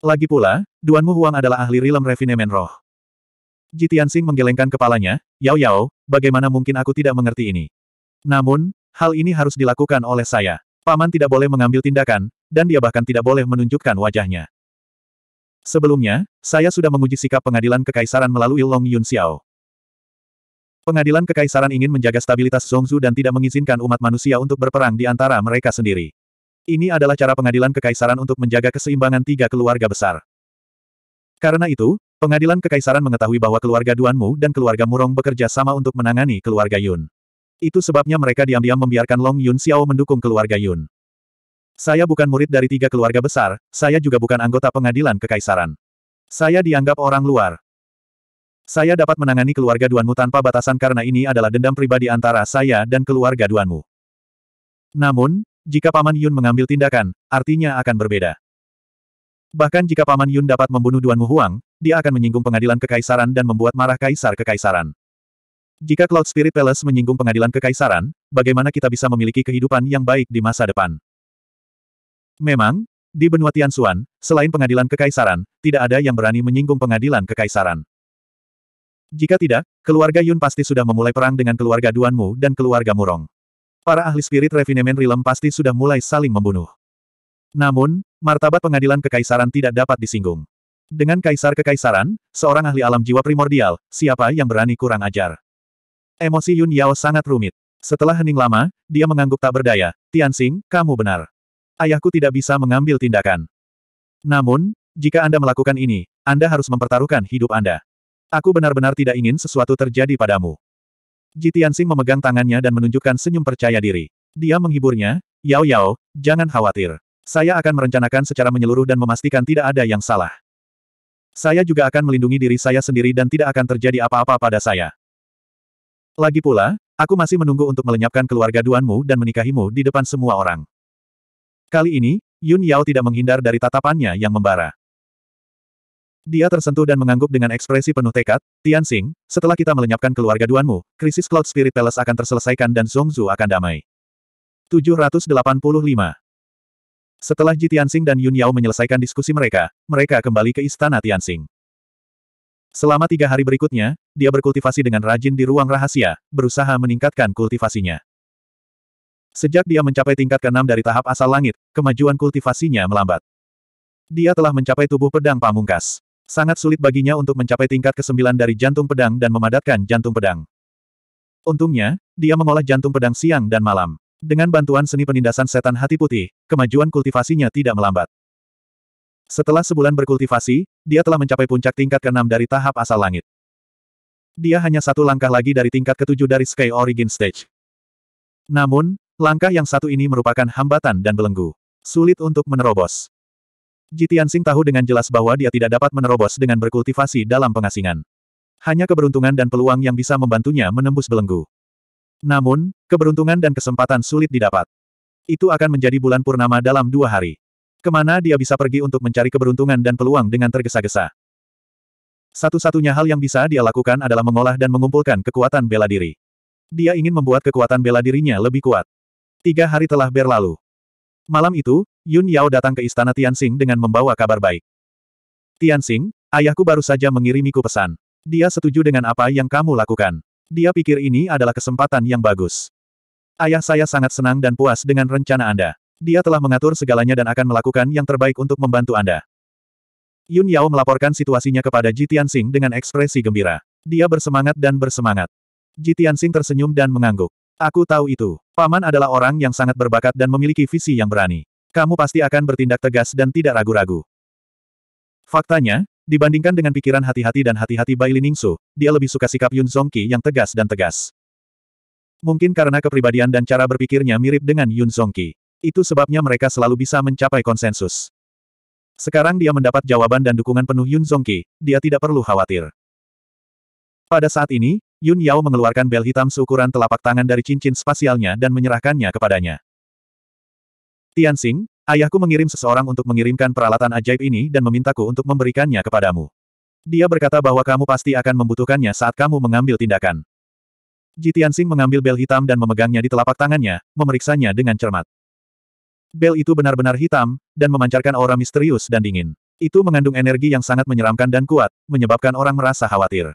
Lagi pula, Duan Mu Huang adalah ahli rilem refinemen roh. Jitiansing menggelengkan kepalanya, Yao Yao, bagaimana mungkin aku tidak mengerti ini? Namun, hal ini harus dilakukan oleh saya. Paman tidak boleh mengambil tindakan, dan dia bahkan tidak boleh menunjukkan wajahnya. Sebelumnya, saya sudah menguji sikap pengadilan kekaisaran melalui Long Yun Xiao. Pengadilan Kekaisaran ingin menjaga stabilitas Zongzu dan tidak mengizinkan umat manusia untuk berperang di antara mereka sendiri. Ini adalah cara pengadilan kekaisaran untuk menjaga keseimbangan tiga keluarga besar. Karena itu, pengadilan kekaisaran mengetahui bahwa keluarga Duanmu dan keluarga Murong bekerja sama untuk menangani keluarga Yun. Itu sebabnya mereka diam-diam membiarkan Long Yun Xiao mendukung keluarga Yun. Saya bukan murid dari tiga keluarga besar, saya juga bukan anggota pengadilan kekaisaran. Saya dianggap orang luar. Saya dapat menangani keluarga Duanmu tanpa batasan karena ini adalah dendam pribadi antara saya dan keluarga Duanmu. Namun, jika Paman Yun mengambil tindakan, artinya akan berbeda. Bahkan jika Paman Yun dapat membunuh Duanmu Huang, dia akan menyinggung pengadilan kekaisaran dan membuat marah kaisar kekaisaran. Jika Cloud Spirit Palace menyinggung pengadilan kekaisaran, bagaimana kita bisa memiliki kehidupan yang baik di masa depan? Memang, di benua Tianxuan, selain pengadilan kekaisaran, tidak ada yang berani menyinggung pengadilan kekaisaran. Jika tidak, keluarga Yun pasti sudah memulai perang dengan keluarga Duanmu dan keluarga Murong. Para ahli spirit refinement realm pasti sudah mulai saling membunuh. Namun, martabat pengadilan kekaisaran tidak dapat disinggung. Dengan kaisar kekaisaran, seorang ahli alam jiwa primordial, siapa yang berani kurang ajar? Emosi Yun Yao sangat rumit. Setelah hening lama, dia mengangguk tak berdaya, Tianxing, kamu benar. Ayahku tidak bisa mengambil tindakan. Namun, jika Anda melakukan ini, Anda harus mempertaruhkan hidup Anda. Aku benar-benar tidak ingin sesuatu terjadi padamu. Jitiansing memegang tangannya dan menunjukkan senyum percaya diri. Dia menghiburnya, Yao Yao, jangan khawatir. Saya akan merencanakan secara menyeluruh dan memastikan tidak ada yang salah. Saya juga akan melindungi diri saya sendiri dan tidak akan terjadi apa-apa pada saya. Lagi pula, aku masih menunggu untuk melenyapkan keluarga Duanmu dan menikahimu di depan semua orang. Kali ini, Yun Yao tidak menghindar dari tatapannya yang membara. Dia tersentuh dan mengangguk dengan ekspresi penuh tekad, Tian Xing, setelah kita melenyapkan keluarga Duanmu, krisis Cloud Spirit Palace akan terselesaikan dan Zhongzu akan damai. 785 Setelah Ji Tianxing dan Yun Yao menyelesaikan diskusi mereka, mereka kembali ke istana Tianxing. Selama tiga hari berikutnya, dia berkultivasi dengan rajin di ruang rahasia, berusaha meningkatkan kultivasinya. Sejak dia mencapai tingkat keenam dari tahap asal langit, kemajuan kultivasinya melambat. Dia telah mencapai tubuh pedang pamungkas. Sangat sulit baginya untuk mencapai tingkat ke-9 dari jantung pedang dan memadatkan jantung pedang. Untungnya, dia mengolah jantung pedang siang dan malam. Dengan bantuan seni penindasan setan hati putih, kemajuan kultivasinya tidak melambat. Setelah sebulan berkultivasi, dia telah mencapai puncak tingkat ke-6 dari tahap asal langit. Dia hanya satu langkah lagi dari tingkat ke-7 dari Sky Origin Stage. Namun, langkah yang satu ini merupakan hambatan dan belenggu. Sulit untuk menerobos. Jitian Sing tahu dengan jelas bahwa dia tidak dapat menerobos dengan berkultivasi dalam pengasingan. Hanya keberuntungan dan peluang yang bisa membantunya menembus belenggu. Namun, keberuntungan dan kesempatan sulit didapat. Itu akan menjadi bulan purnama dalam dua hari. Kemana dia bisa pergi untuk mencari keberuntungan dan peluang dengan tergesa-gesa? Satu-satunya hal yang bisa dia lakukan adalah mengolah dan mengumpulkan kekuatan bela diri. Dia ingin membuat kekuatan bela dirinya lebih kuat. Tiga hari telah berlalu. Malam itu, Yun Yao datang ke istana Tianxing dengan membawa kabar baik. Tianxing, ayahku baru saja mengirimiku pesan. Dia setuju dengan apa yang kamu lakukan. Dia pikir ini adalah kesempatan yang bagus. Ayah saya sangat senang dan puas dengan rencana Anda. Dia telah mengatur segalanya dan akan melakukan yang terbaik untuk membantu Anda. Yun Yao melaporkan situasinya kepada Ji Tianxing dengan ekspresi gembira. Dia bersemangat dan bersemangat. Ji Tianxing tersenyum dan mengangguk. Aku tahu itu. Paman adalah orang yang sangat berbakat dan memiliki visi yang berani. Kamu pasti akan bertindak tegas dan tidak ragu-ragu. Faktanya, dibandingkan dengan pikiran hati-hati dan hati-hati Bai Ningsu, dia lebih suka sikap Yun Zongqi yang tegas dan tegas. Mungkin karena kepribadian dan cara berpikirnya mirip dengan Yun Zongqi. Itu sebabnya mereka selalu bisa mencapai konsensus. Sekarang dia mendapat jawaban dan dukungan penuh Yun Zongqi, dia tidak perlu khawatir. Pada saat ini, Yun Yao mengeluarkan bel hitam seukuran telapak tangan dari cincin spasialnya dan menyerahkannya kepadanya. Tianxing, ayahku mengirim seseorang untuk mengirimkan peralatan ajaib ini dan memintaku untuk memberikannya kepadamu. Dia berkata bahwa kamu pasti akan membutuhkannya saat kamu mengambil tindakan. Ji Tianxing mengambil bel hitam dan memegangnya di telapak tangannya, memeriksanya dengan cermat. Bel itu benar-benar hitam, dan memancarkan aura misterius dan dingin. Itu mengandung energi yang sangat menyeramkan dan kuat, menyebabkan orang merasa khawatir.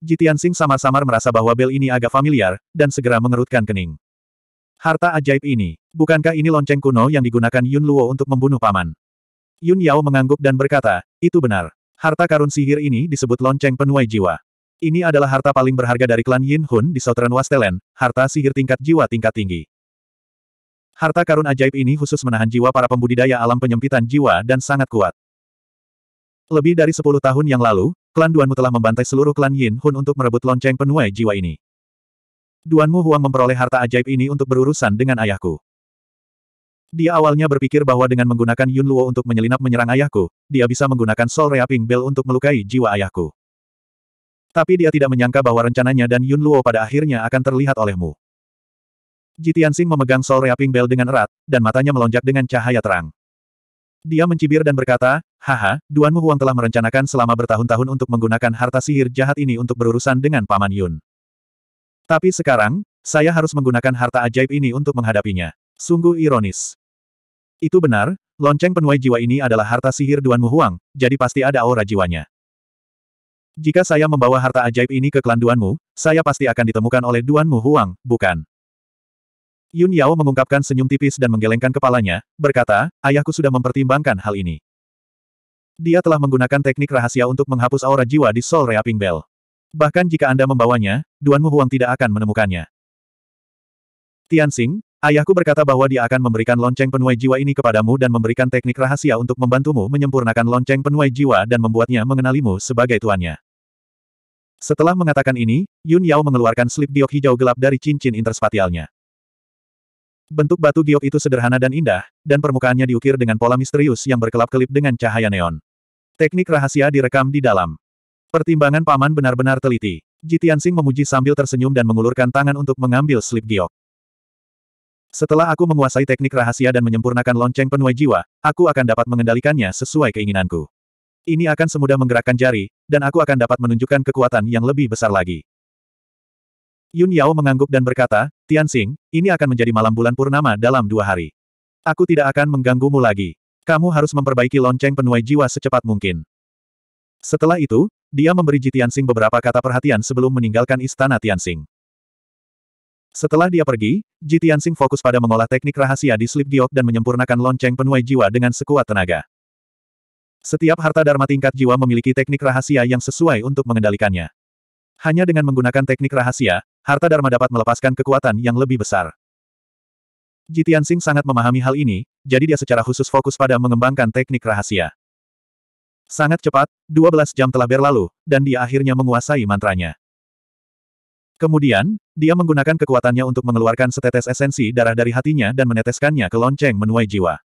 Ji Tianxing samar-samar merasa bahwa bel ini agak familiar, dan segera mengerutkan kening. Harta ajaib ini, bukankah ini lonceng kuno yang digunakan Yun Luo untuk membunuh paman? Yun Yao mengangguk dan berkata, itu benar. Harta karun sihir ini disebut lonceng penuai jiwa. Ini adalah harta paling berharga dari klan Yin Hun di Southern Wastelen, harta sihir tingkat jiwa tingkat tinggi. Harta karun ajaib ini khusus menahan jiwa para pembudidaya alam penyempitan jiwa dan sangat kuat. Lebih dari 10 tahun yang lalu, klan Duanmu telah membantai seluruh klan Yin Hun untuk merebut lonceng penuai jiwa ini. Duan Mu Huang memperoleh harta ajaib ini untuk berurusan dengan ayahku. Dia awalnya berpikir bahwa dengan menggunakan Yun Luo untuk menyelinap menyerang ayahku, dia bisa menggunakan Soul Reaping Bell untuk melukai jiwa ayahku. Tapi dia tidak menyangka bahwa rencananya dan Yun Luo pada akhirnya akan terlihat olehmu. Jitian Sing memegang Soul Reaping Bell dengan erat, dan matanya melonjak dengan cahaya terang. Dia mencibir dan berkata, Haha, Duan Mu Huang telah merencanakan selama bertahun-tahun untuk menggunakan harta sihir jahat ini untuk berurusan dengan Paman Yun. Tapi sekarang, saya harus menggunakan harta ajaib ini untuk menghadapinya. Sungguh ironis. Itu benar, lonceng penuai jiwa ini adalah harta sihir Duan Muhuang, jadi pasti ada aura jiwanya. Jika saya membawa harta ajaib ini ke klan Duanmu, saya pasti akan ditemukan oleh Duan Mu Huang, bukan? Yun Yao mengungkapkan senyum tipis dan menggelengkan kepalanya, berkata, ayahku sudah mempertimbangkan hal ini. Dia telah menggunakan teknik rahasia untuk menghapus aura jiwa di Sol Reaping Bell. Bahkan jika Anda membawanya, Duan Huang tidak akan menemukannya. Tianxing, ayahku berkata bahwa dia akan memberikan lonceng penuai jiwa ini kepadamu dan memberikan teknik rahasia untuk membantumu menyempurnakan lonceng penuai jiwa dan membuatnya mengenalimu sebagai tuannya. Setelah mengatakan ini, Yun Yao mengeluarkan slip giok hijau gelap dari cincin interspatialnya. Bentuk batu giok itu sederhana dan indah, dan permukaannya diukir dengan pola misterius yang berkelap-kelip dengan cahaya neon. Teknik rahasia direkam di dalam. Pertimbangan paman benar-benar teliti. Tianxing memuji sambil tersenyum dan mengulurkan tangan untuk mengambil slip giok. Setelah aku menguasai teknik rahasia dan menyempurnakan lonceng penuai jiwa, aku akan dapat mengendalikannya sesuai keinginanku. Ini akan semudah menggerakkan jari, dan aku akan dapat menunjukkan kekuatan yang lebih besar lagi. Yun Yao mengangguk dan berkata, Tianxing, ini akan menjadi malam bulan purnama dalam dua hari. Aku tidak akan mengganggumu lagi. Kamu harus memperbaiki lonceng penuai jiwa secepat mungkin. Setelah itu, dia memberi Ji Tianxing beberapa kata perhatian sebelum meninggalkan istana Tianxing. Setelah dia pergi, Ji Tianxing fokus pada mengolah teknik rahasia di Slip Giok dan menyempurnakan lonceng penuai jiwa dengan sekuat tenaga. Setiap harta dharma tingkat jiwa memiliki teknik rahasia yang sesuai untuk mengendalikannya. Hanya dengan menggunakan teknik rahasia, harta dharma dapat melepaskan kekuatan yang lebih besar. Jitian Sing sangat memahami hal ini, jadi dia secara khusus fokus pada mengembangkan teknik rahasia. Sangat cepat, 12 jam telah berlalu, dan dia akhirnya menguasai mantranya. Kemudian, dia menggunakan kekuatannya untuk mengeluarkan setetes esensi darah dari hatinya dan meneteskannya ke lonceng menuai jiwa.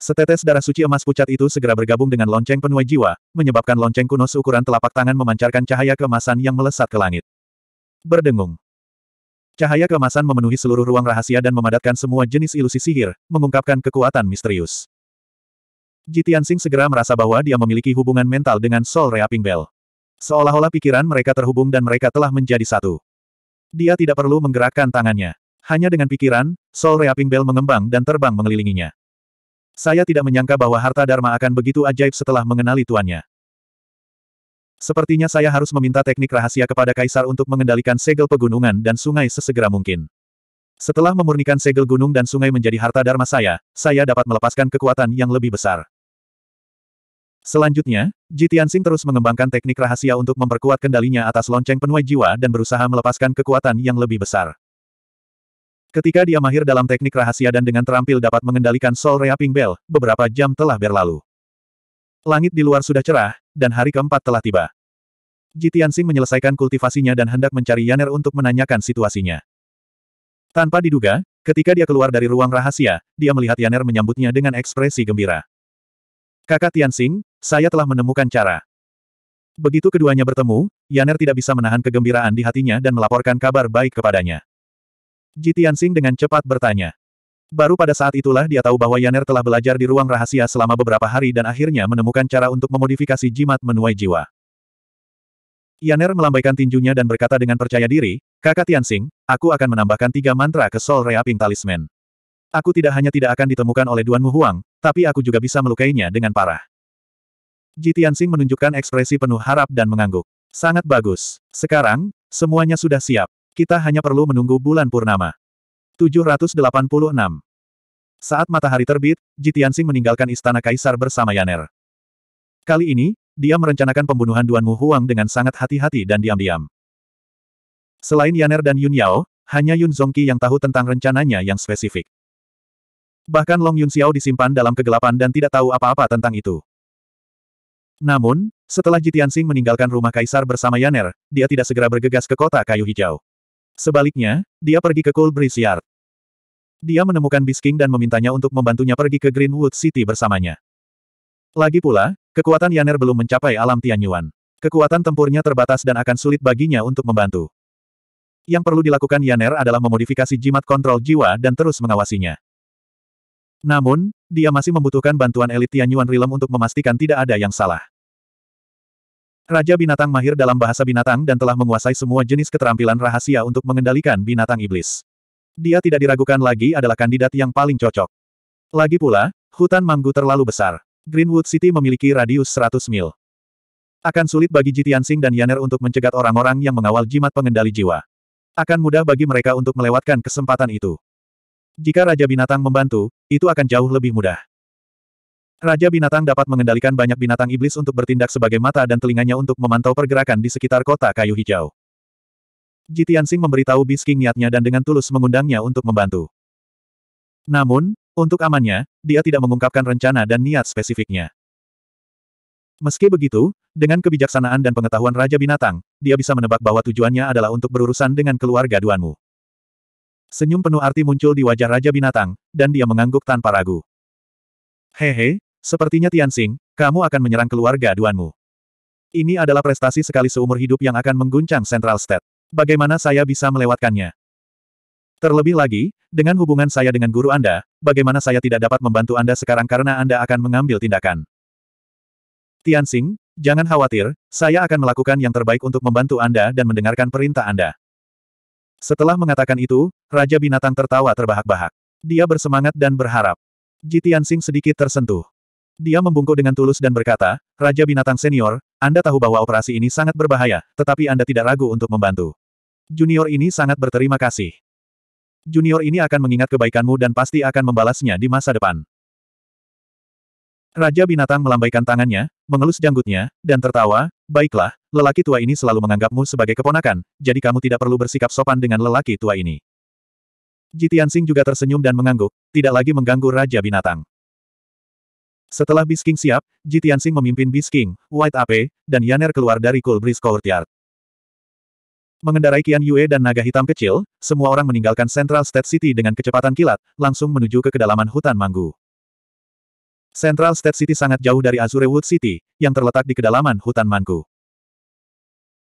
Setetes darah suci emas pucat itu segera bergabung dengan lonceng penuai jiwa, menyebabkan lonceng kuno seukuran telapak tangan memancarkan cahaya kemasan yang melesat ke langit. Berdengung. Cahaya kemasan memenuhi seluruh ruang rahasia dan memadatkan semua jenis ilusi sihir, mengungkapkan kekuatan misterius. Jitian Tianxing segera merasa bahwa dia memiliki hubungan mental dengan Sol Reaping Bell. Seolah-olah pikiran mereka terhubung dan mereka telah menjadi satu. Dia tidak perlu menggerakkan tangannya. Hanya dengan pikiran, Sol Reaping Bell mengembang dan terbang mengelilinginya. Saya tidak menyangka bahwa harta Dharma akan begitu ajaib setelah mengenali tuannya. Sepertinya saya harus meminta teknik rahasia kepada Kaisar untuk mengendalikan segel pegunungan dan sungai sesegera mungkin. Setelah memurnikan segel gunung dan sungai menjadi harta dharma saya, saya dapat melepaskan kekuatan yang lebih besar. Selanjutnya, Ji Tianxing terus mengembangkan teknik rahasia untuk memperkuat kendalinya atas lonceng penuai jiwa dan berusaha melepaskan kekuatan yang lebih besar. Ketika dia mahir dalam teknik rahasia dan dengan terampil dapat mengendalikan Soul Reaping Bell, beberapa jam telah berlalu. Langit di luar sudah cerah, dan hari keempat telah tiba. Jitiansing menyelesaikan kultivasinya dan hendak mencari Yaner untuk menanyakan situasinya. Tanpa diduga, ketika dia keluar dari ruang rahasia, dia melihat Yaner menyambutnya dengan ekspresi gembira. Kakak Tianxing, saya telah menemukan cara. Begitu keduanya bertemu, Yaner tidak bisa menahan kegembiraan di hatinya dan melaporkan kabar baik kepadanya. Ji Tianxing dengan cepat bertanya. Baru pada saat itulah dia tahu bahwa Yaner telah belajar di ruang rahasia selama beberapa hari dan akhirnya menemukan cara untuk memodifikasi jimat menuai jiwa. Yaner melambaikan tinjunya dan berkata dengan percaya diri, Kakak Tianxing, aku akan menambahkan tiga mantra ke Sol Reaping Talisman. Aku tidak hanya tidak akan ditemukan oleh Duan Muhuang, tapi aku juga bisa melukainya dengan parah. Ji menunjukkan ekspresi penuh harap dan mengangguk. Sangat bagus. Sekarang, semuanya sudah siap. Kita hanya perlu menunggu bulan purnama. 786. Saat matahari terbit, Ji meninggalkan istana kaisar bersama Yaner. Kali ini, dia merencanakan pembunuhan Duan Mu Huang dengan sangat hati-hati dan diam-diam. Selain Yaner dan Yun Yao, hanya Yun Zongqi yang tahu tentang rencananya yang spesifik. Bahkan Long Yun Xiao disimpan dalam kegelapan dan tidak tahu apa-apa tentang itu. Namun, setelah Jitian Sing meninggalkan rumah kaisar bersama Yaner, dia tidak segera bergegas ke kota kayu hijau. Sebaliknya, dia pergi ke Cool Breeze Yard. Dia menemukan Bisking dan memintanya untuk membantunya pergi ke Greenwood City bersamanya. Lagi pula, kekuatan Yaner belum mencapai alam Tianyuan. Kekuatan tempurnya terbatas dan akan sulit baginya untuk membantu. Yang perlu dilakukan Yaner adalah memodifikasi jimat kontrol jiwa dan terus mengawasinya. Namun, dia masih membutuhkan bantuan elit Tianyuan Rilem untuk memastikan tidak ada yang salah. Raja binatang mahir dalam bahasa binatang dan telah menguasai semua jenis keterampilan rahasia untuk mengendalikan binatang iblis. Dia tidak diragukan lagi adalah kandidat yang paling cocok. Lagi pula, hutan manggu terlalu besar. Greenwood City memiliki radius 100 mil. Akan sulit bagi Jitiansing dan Yaner untuk mencegat orang-orang yang mengawal jimat pengendali jiwa. Akan mudah bagi mereka untuk melewatkan kesempatan itu. Jika Raja Binatang membantu, itu akan jauh lebih mudah. Raja Binatang dapat mengendalikan banyak binatang iblis untuk bertindak sebagai mata dan telinganya untuk memantau pergerakan di sekitar kota kayu hijau. Jitian Sing memberitahu Bisking niatnya dan dengan tulus mengundangnya untuk membantu. Namun, untuk amannya, dia tidak mengungkapkan rencana dan niat spesifiknya. Meski begitu, dengan kebijaksanaan dan pengetahuan Raja Binatang, dia bisa menebak bahwa tujuannya adalah untuk berurusan dengan keluarga Duanmu. Senyum penuh arti muncul di wajah Raja Binatang, dan dia mengangguk tanpa ragu. Hehe, sepertinya Tianxing, kamu akan menyerang keluarga Duanmu. Ini adalah prestasi sekali seumur hidup yang akan mengguncang Central State. Bagaimana saya bisa melewatkannya? Terlebih lagi, dengan hubungan saya dengan guru Anda, bagaimana saya tidak dapat membantu Anda sekarang karena Anda akan mengambil tindakan. Tianxing, jangan khawatir, saya akan melakukan yang terbaik untuk membantu Anda dan mendengarkan perintah Anda. Setelah mengatakan itu, Raja Binatang tertawa terbahak-bahak. Dia bersemangat dan berharap. Jitian Sing sedikit tersentuh. Dia membungkuk dengan tulus dan berkata, Raja Binatang Senior, Anda tahu bahwa operasi ini sangat berbahaya, tetapi Anda tidak ragu untuk membantu. Junior ini sangat berterima kasih. Junior ini akan mengingat kebaikanmu dan pasti akan membalasnya di masa depan. Raja binatang melambaikan tangannya, mengelus janggutnya, dan tertawa, baiklah, lelaki tua ini selalu menganggapmu sebagai keponakan, jadi kamu tidak perlu bersikap sopan dengan lelaki tua ini. Jitian Sing juga tersenyum dan mengangguk, tidak lagi mengganggu Raja Binatang. Setelah Bisking siap, Jitian Sing memimpin Bisking, White Ape, dan Yaner keluar dari Cool Breeze Courtyard. Mengendarai kian Yue dan naga hitam kecil, semua orang meninggalkan Central State City dengan kecepatan kilat, langsung menuju ke kedalaman hutan manggu. Central State City sangat jauh dari Azure Wood City, yang terletak di kedalaman hutan Manku.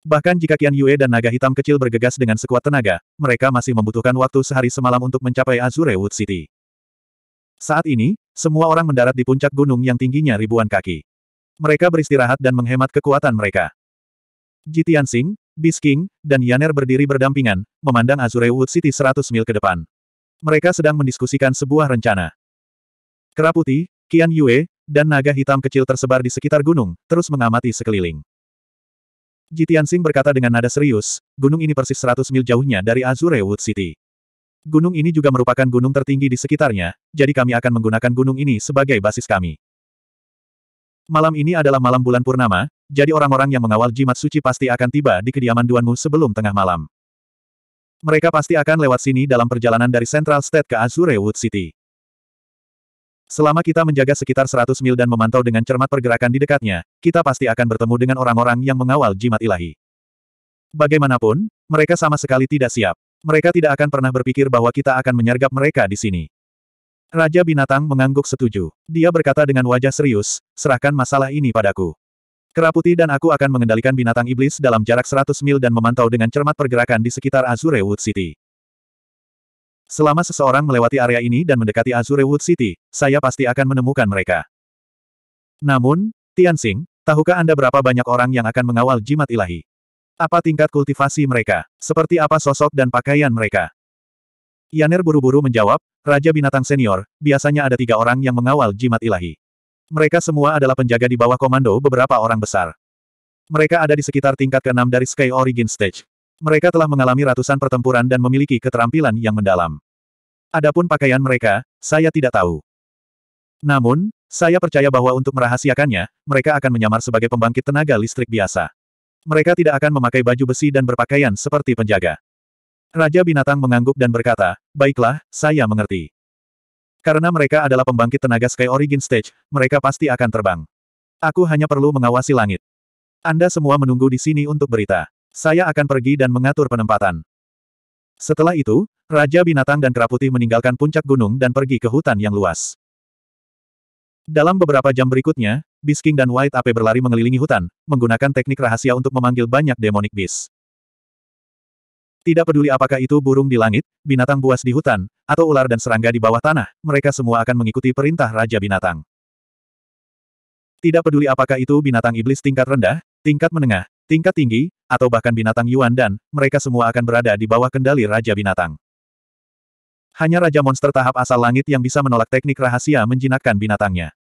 Bahkan jika Kian Yue dan naga hitam kecil bergegas dengan sekuat tenaga, mereka masih membutuhkan waktu sehari semalam untuk mencapai Azure Wood City. Saat ini, semua orang mendarat di puncak gunung yang tingginya ribuan kaki. Mereka beristirahat dan menghemat kekuatan mereka. Jitian Sing, Bisking, dan Yaner berdiri berdampingan, memandang Azure Wood City 100 mil ke depan. Mereka sedang mendiskusikan sebuah rencana. Kera Qian Yue, dan naga hitam kecil tersebar di sekitar gunung, terus mengamati sekeliling. Jitian Sing berkata dengan nada serius, gunung ini persis 100 mil jauhnya dari Azure Wood City. Gunung ini juga merupakan gunung tertinggi di sekitarnya, jadi kami akan menggunakan gunung ini sebagai basis kami. Malam ini adalah malam bulan purnama, jadi orang-orang yang mengawal jimat suci pasti akan tiba di kediaman Duanmu sebelum tengah malam. Mereka pasti akan lewat sini dalam perjalanan dari Central State ke Azure Wood City. Selama kita menjaga sekitar 100 mil dan memantau dengan cermat pergerakan di dekatnya, kita pasti akan bertemu dengan orang-orang yang mengawal jimat ilahi. Bagaimanapun, mereka sama sekali tidak siap. Mereka tidak akan pernah berpikir bahwa kita akan menyergap mereka di sini. Raja Binatang mengangguk setuju. Dia berkata dengan wajah serius, serahkan masalah ini padaku. Keraputi dan aku akan mengendalikan binatang iblis dalam jarak 100 mil dan memantau dengan cermat pergerakan di sekitar Azure Wood City. Selama seseorang melewati area ini dan mendekati Azure Wood City, saya pasti akan menemukan mereka. Namun, Tianxing, tahukah Anda berapa banyak orang yang akan mengawal jimat ilahi? Apa tingkat kultivasi mereka? Seperti apa sosok dan pakaian mereka? Yaner buru-buru menjawab, Raja Binatang Senior, biasanya ada tiga orang yang mengawal jimat ilahi. Mereka semua adalah penjaga di bawah komando beberapa orang besar. Mereka ada di sekitar tingkat ke-6 dari Sky Origin Stage. Mereka telah mengalami ratusan pertempuran dan memiliki keterampilan yang mendalam. Adapun pakaian mereka, saya tidak tahu. Namun, saya percaya bahwa untuk merahasiakannya, mereka akan menyamar sebagai pembangkit tenaga listrik biasa. Mereka tidak akan memakai baju besi dan berpakaian seperti penjaga. Raja Binatang mengangguk dan berkata, Baiklah, saya mengerti. Karena mereka adalah pembangkit tenaga Sky Origin Stage, mereka pasti akan terbang. Aku hanya perlu mengawasi langit. Anda semua menunggu di sini untuk berita. Saya akan pergi dan mengatur penempatan. Setelah itu, Raja Binatang dan Kera meninggalkan puncak gunung dan pergi ke hutan yang luas. Dalam beberapa jam berikutnya, Bisking dan White Ape berlari mengelilingi hutan, menggunakan teknik rahasia untuk memanggil banyak demonic beast. Tidak peduli apakah itu burung di langit, binatang buas di hutan, atau ular dan serangga di bawah tanah, mereka semua akan mengikuti perintah Raja Binatang. Tidak peduli apakah itu binatang iblis tingkat rendah, tingkat menengah, Tingkat tinggi, atau bahkan binatang Yuan dan, mereka semua akan berada di bawah kendali Raja Binatang. Hanya Raja Monster tahap asal langit yang bisa menolak teknik rahasia menjinakkan binatangnya.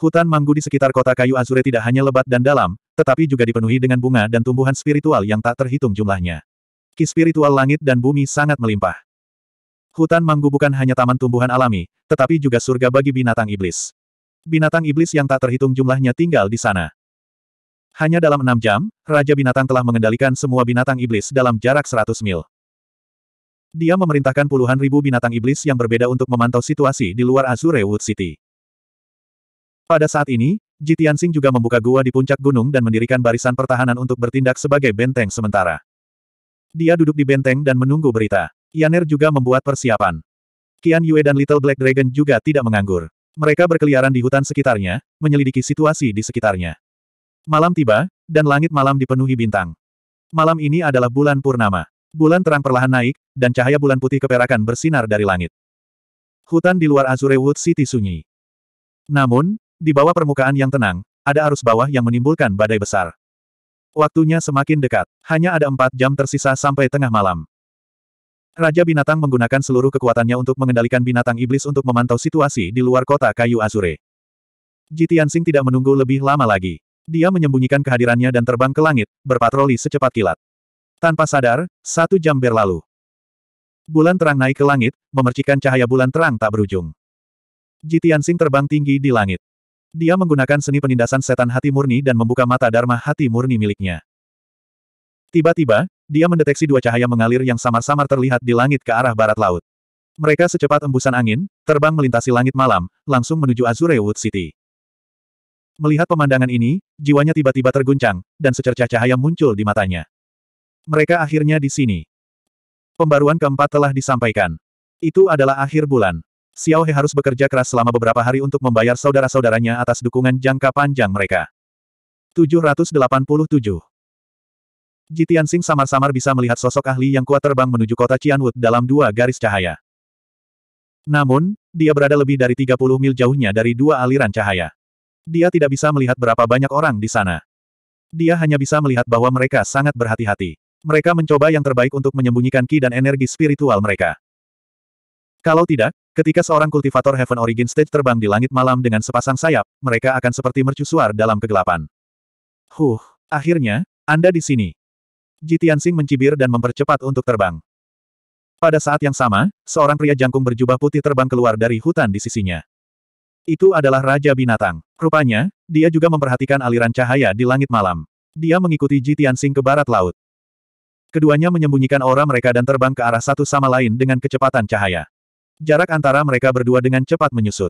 Hutan manggu di sekitar kota kayu Azure tidak hanya lebat dan dalam, tetapi juga dipenuhi dengan bunga dan tumbuhan spiritual yang tak terhitung jumlahnya. Ki spiritual langit dan bumi sangat melimpah. Hutan manggu bukan hanya taman tumbuhan alami, tetapi juga surga bagi binatang iblis. Binatang iblis yang tak terhitung jumlahnya tinggal di sana. Hanya dalam enam jam, Raja Binatang telah mengendalikan semua binatang iblis dalam jarak seratus mil. Dia memerintahkan puluhan ribu binatang iblis yang berbeda untuk memantau situasi di luar Azure Wood City. Pada saat ini, Jitiansing juga membuka gua di puncak gunung dan mendirikan barisan pertahanan untuk bertindak sebagai benteng sementara. Dia duduk di benteng dan menunggu berita. Yaner juga membuat persiapan. Qian Yue dan Little Black Dragon juga tidak menganggur. Mereka berkeliaran di hutan sekitarnya, menyelidiki situasi di sekitarnya. Malam tiba, dan langit malam dipenuhi bintang. Malam ini adalah bulan purnama. Bulan terang perlahan naik, dan cahaya bulan putih keperakan bersinar dari langit. Hutan di luar Azure Wood City sunyi. Namun, di bawah permukaan yang tenang, ada arus bawah yang menimbulkan badai besar. Waktunya semakin dekat, hanya ada empat jam tersisa sampai tengah malam. Raja Binatang menggunakan seluruh kekuatannya untuk mengendalikan binatang iblis untuk memantau situasi di luar kota kayu Azure. Jitian Jitiansing tidak menunggu lebih lama lagi. Dia menyembunyikan kehadirannya dan terbang ke langit, berpatroli secepat kilat. Tanpa sadar, satu jam berlalu. Bulan terang naik ke langit, memercikan cahaya bulan terang tak berujung. Jitiansing Sing terbang tinggi di langit. Dia menggunakan seni penindasan setan hati murni dan membuka mata Dharma hati murni miliknya. Tiba-tiba, dia mendeteksi dua cahaya mengalir yang samar-samar terlihat di langit ke arah barat laut. Mereka secepat embusan angin, terbang melintasi langit malam, langsung menuju Azure Wood City. Melihat pemandangan ini, jiwanya tiba-tiba terguncang, dan secercah cahaya muncul di matanya. Mereka akhirnya di sini. Pembaruan keempat telah disampaikan. Itu adalah akhir bulan. Xiao He harus bekerja keras selama beberapa hari untuk membayar saudara-saudaranya atas dukungan jangka panjang mereka. 787 Jitian Sing samar-samar bisa melihat sosok ahli yang kuat terbang menuju kota Cianwood dalam dua garis cahaya. Namun, dia berada lebih dari 30 mil jauhnya dari dua aliran cahaya. Dia tidak bisa melihat berapa banyak orang di sana. Dia hanya bisa melihat bahwa mereka sangat berhati-hati. Mereka mencoba yang terbaik untuk menyembunyikan ki dan energi spiritual mereka. Kalau tidak, ketika seorang kultivator Heaven Origin Stage terbang di langit malam dengan sepasang sayap, mereka akan seperti mercusuar dalam kegelapan. Huh, akhirnya, Anda di sini. Jitiansing mencibir dan mempercepat untuk terbang. Pada saat yang sama, seorang pria jangkung berjubah putih terbang keluar dari hutan di sisinya. Itu adalah Raja Binatang. Rupanya, dia juga memperhatikan aliran cahaya di langit malam. Dia mengikuti Ji Tianxing ke barat laut. Keduanya menyembunyikan aura mereka dan terbang ke arah satu sama lain dengan kecepatan cahaya. Jarak antara mereka berdua dengan cepat menyusut.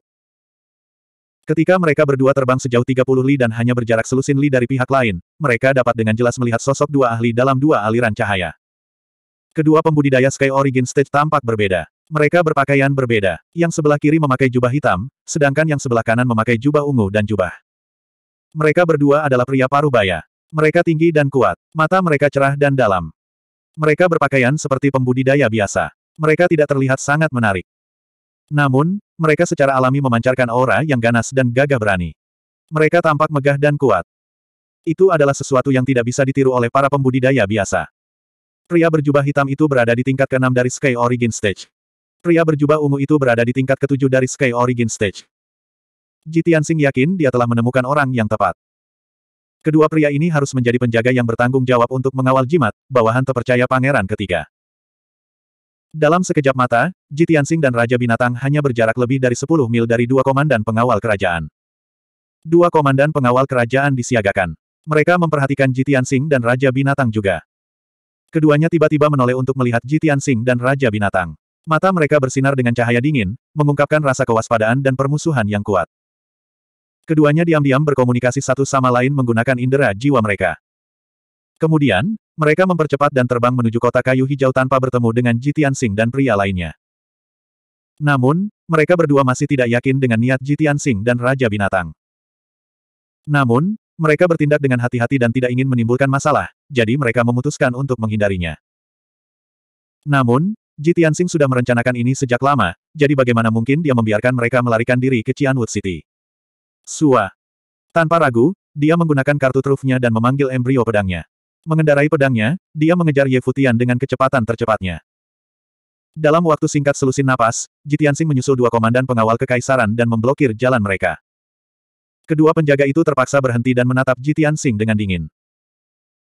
Ketika mereka berdua terbang sejauh 30 li dan hanya berjarak selusin li dari pihak lain, mereka dapat dengan jelas melihat sosok dua ahli dalam dua aliran cahaya. Kedua pembudidaya Sky Origin Stage tampak berbeda. Mereka berpakaian berbeda. Yang sebelah kiri memakai jubah hitam, sedangkan yang sebelah kanan memakai jubah ungu dan jubah. Mereka berdua adalah pria parubaya. Mereka tinggi dan kuat. Mata mereka cerah dan dalam. Mereka berpakaian seperti pembudidaya biasa. Mereka tidak terlihat sangat menarik. Namun, mereka secara alami memancarkan aura yang ganas dan gagah berani. Mereka tampak megah dan kuat. Itu adalah sesuatu yang tidak bisa ditiru oleh para pembudidaya biasa. Pria berjubah hitam itu berada di tingkat keenam dari Sky Origin Stage. Pria berjubah ungu itu berada di tingkat ketujuh dari Sky Origin Stage. Jitian Sing yakin dia telah menemukan orang yang tepat. Kedua pria ini harus menjadi penjaga yang bertanggung jawab untuk mengawal jimat, bawahan terpercaya pangeran ketiga. Dalam sekejap mata, Jitian Sing dan Raja Binatang hanya berjarak lebih dari 10 mil dari dua komandan pengawal kerajaan. Dua komandan pengawal kerajaan disiagakan. Mereka memperhatikan Jitian Sing dan Raja Binatang juga. Keduanya tiba-tiba menoleh untuk melihat Jitian Sing dan Raja Binatang. Mata mereka bersinar dengan cahaya dingin, mengungkapkan rasa kewaspadaan dan permusuhan yang kuat. Keduanya diam-diam berkomunikasi satu sama lain menggunakan indera jiwa mereka. Kemudian, mereka mempercepat dan terbang menuju kota kayu hijau tanpa bertemu dengan Jitian Sing dan pria lainnya. Namun, mereka berdua masih tidak yakin dengan niat Jitian Sing dan Raja Binatang. Namun, mereka bertindak dengan hati-hati dan tidak ingin menimbulkan masalah, jadi mereka memutuskan untuk menghindarinya. Namun, Jitian Tianxing sudah merencanakan ini sejak lama, jadi bagaimana mungkin dia membiarkan mereka melarikan diri ke Cianwood City. Sua. Tanpa ragu, dia menggunakan kartu trufnya dan memanggil embrio pedangnya. Mengendarai pedangnya, dia mengejar Ye Futian dengan kecepatan tercepatnya. Dalam waktu singkat selusin napas, Jitian Jitiansing menyusul dua komandan pengawal kekaisaran dan memblokir jalan mereka. Kedua penjaga itu terpaksa berhenti dan menatap Jitian Jitiansing dengan dingin.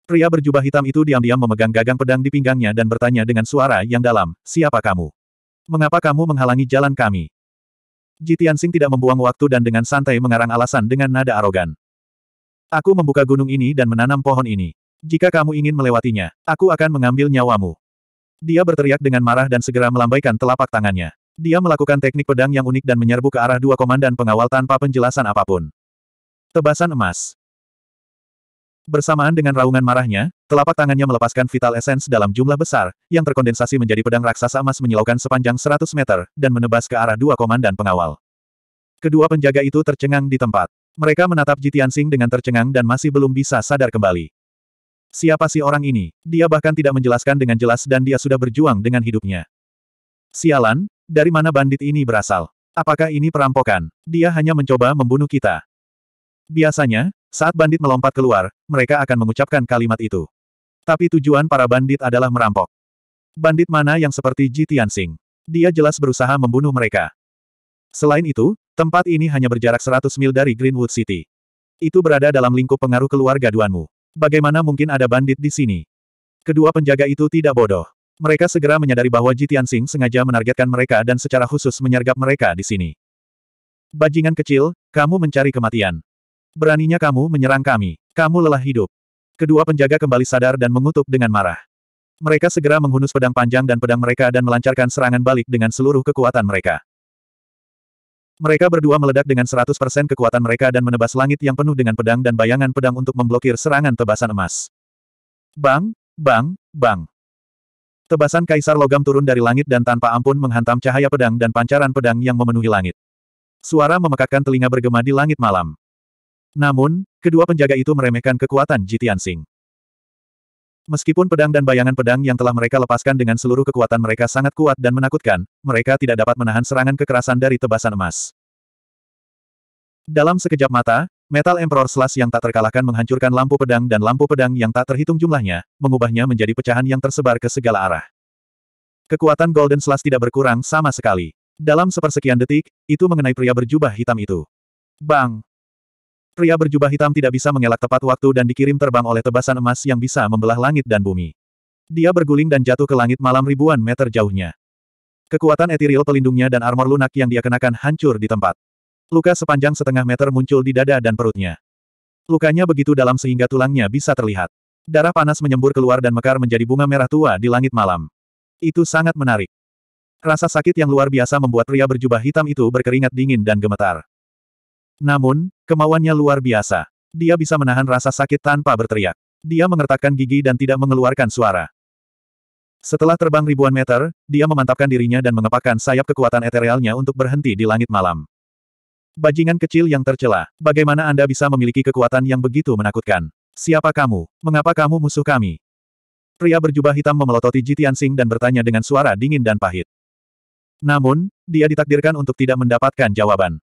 Pria berjubah hitam itu diam-diam memegang gagang pedang di pinggangnya dan bertanya dengan suara yang dalam, siapa kamu? Mengapa kamu menghalangi jalan kami? Jitiansing tidak membuang waktu dan dengan santai mengarang alasan dengan nada arogan. Aku membuka gunung ini dan menanam pohon ini. Jika kamu ingin melewatinya, aku akan mengambil nyawamu. Dia berteriak dengan marah dan segera melambaikan telapak tangannya. Dia melakukan teknik pedang yang unik dan menyerbu ke arah dua komandan pengawal tanpa penjelasan apapun. Tebasan emas. Bersamaan dengan raungan marahnya, telapak tangannya melepaskan vital esens dalam jumlah besar, yang terkondensasi menjadi pedang raksasa emas menyilaukan sepanjang 100 meter, dan menebas ke arah dua komandan pengawal. Kedua penjaga itu tercengang di tempat. Mereka menatap Jitian Sing dengan tercengang dan masih belum bisa sadar kembali. Siapa sih orang ini? Dia bahkan tidak menjelaskan dengan jelas dan dia sudah berjuang dengan hidupnya. Sialan, dari mana bandit ini berasal? Apakah ini perampokan? Dia hanya mencoba membunuh kita. Biasanya, saat bandit melompat keluar, mereka akan mengucapkan kalimat itu. Tapi tujuan para bandit adalah merampok. Bandit mana yang seperti Ji Tianxing? Dia jelas berusaha membunuh mereka. Selain itu, tempat ini hanya berjarak 100 mil dari Greenwood City. Itu berada dalam lingkup pengaruh keluarga Duanmu. Bagaimana mungkin ada bandit di sini? Kedua penjaga itu tidak bodoh. Mereka segera menyadari bahwa Ji Tianxing sengaja menargetkan mereka dan secara khusus menyergap mereka di sini. Bajingan kecil, kamu mencari kematian. Beraninya kamu menyerang kami. Kamu lelah hidup. Kedua penjaga kembali sadar dan mengutuk dengan marah. Mereka segera menghunus pedang panjang dan pedang mereka dan melancarkan serangan balik dengan seluruh kekuatan mereka. Mereka berdua meledak dengan 100% kekuatan mereka dan menebas langit yang penuh dengan pedang dan bayangan pedang untuk memblokir serangan tebasan emas. Bang, bang, bang. Tebasan Kaisar Logam turun dari langit dan tanpa ampun menghantam cahaya pedang dan pancaran pedang yang memenuhi langit. Suara memekakkan telinga bergema di langit malam. Namun, kedua penjaga itu meremehkan kekuatan Jitian Sing. Meskipun pedang dan bayangan pedang yang telah mereka lepaskan dengan seluruh kekuatan mereka sangat kuat dan menakutkan, mereka tidak dapat menahan serangan kekerasan dari tebasan emas. Dalam sekejap mata, Metal Emperor Slash yang tak terkalahkan menghancurkan lampu pedang dan lampu pedang yang tak terhitung jumlahnya, mengubahnya menjadi pecahan yang tersebar ke segala arah. Kekuatan Golden Slash tidak berkurang sama sekali. Dalam sepersekian detik, itu mengenai pria berjubah hitam itu. Bang! Pria berjubah hitam tidak bisa mengelak tepat waktu dan dikirim terbang oleh tebasan emas yang bisa membelah langit dan bumi. Dia berguling dan jatuh ke langit malam ribuan meter jauhnya. Kekuatan etiril pelindungnya dan armor lunak yang dia kenakan hancur di tempat. Luka sepanjang setengah meter muncul di dada dan perutnya. Lukanya begitu dalam sehingga tulangnya bisa terlihat. Darah panas menyembur keluar dan mekar menjadi bunga merah tua di langit malam. Itu sangat menarik. Rasa sakit yang luar biasa membuat pria berjubah hitam itu berkeringat dingin dan gemetar. Namun, kemauannya luar biasa. Dia bisa menahan rasa sakit tanpa berteriak. Dia mengertakkan gigi dan tidak mengeluarkan suara. Setelah terbang ribuan meter, dia memantapkan dirinya dan mengepakkan sayap kekuatan eterealnya untuk berhenti di langit malam. Bajingan kecil yang tercela, bagaimana Anda bisa memiliki kekuatan yang begitu menakutkan? Siapa kamu? Mengapa kamu musuh kami? Pria berjubah hitam memelototi Jitian Sing dan bertanya dengan suara dingin dan pahit. Namun, dia ditakdirkan untuk tidak mendapatkan jawaban.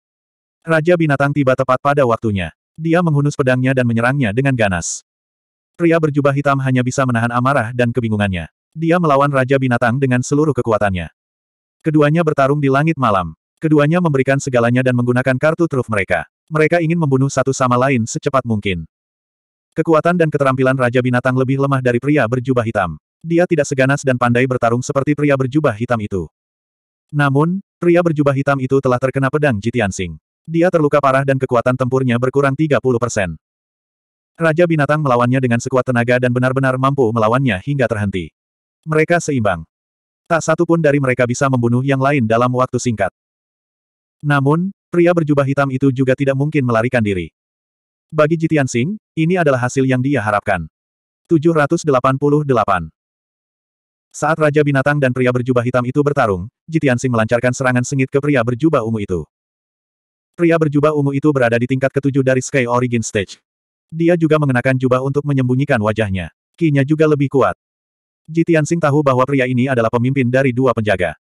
Raja binatang tiba tepat pada waktunya. Dia menghunus pedangnya dan menyerangnya dengan ganas. Pria berjubah hitam hanya bisa menahan amarah dan kebingungannya. Dia melawan Raja Binatang dengan seluruh kekuatannya. Keduanya bertarung di langit malam. Keduanya memberikan segalanya dan menggunakan kartu truf mereka. Mereka ingin membunuh satu sama lain secepat mungkin. Kekuatan dan keterampilan Raja Binatang lebih lemah dari pria berjubah hitam. Dia tidak seganas dan pandai bertarung seperti pria berjubah hitam itu. Namun, pria berjubah hitam itu telah terkena pedang Jitian Sing. Dia terluka parah dan kekuatan tempurnya berkurang 30 persen. Raja binatang melawannya dengan sekuat tenaga dan benar-benar mampu melawannya hingga terhenti. Mereka seimbang. Tak satu pun dari mereka bisa membunuh yang lain dalam waktu singkat. Namun, pria berjubah hitam itu juga tidak mungkin melarikan diri. Bagi Jitian Sing, ini adalah hasil yang dia harapkan. 788 Saat Raja Binatang dan pria berjubah hitam itu bertarung, Jitian Sing melancarkan serangan sengit ke pria berjubah ungu itu. Pria berjubah ungu itu berada di tingkat ketujuh dari Sky Origin Stage. Dia juga mengenakan jubah untuk menyembunyikan wajahnya. Kinya juga lebih kuat. Jitian Jitiansing tahu bahwa pria ini adalah pemimpin dari dua penjaga.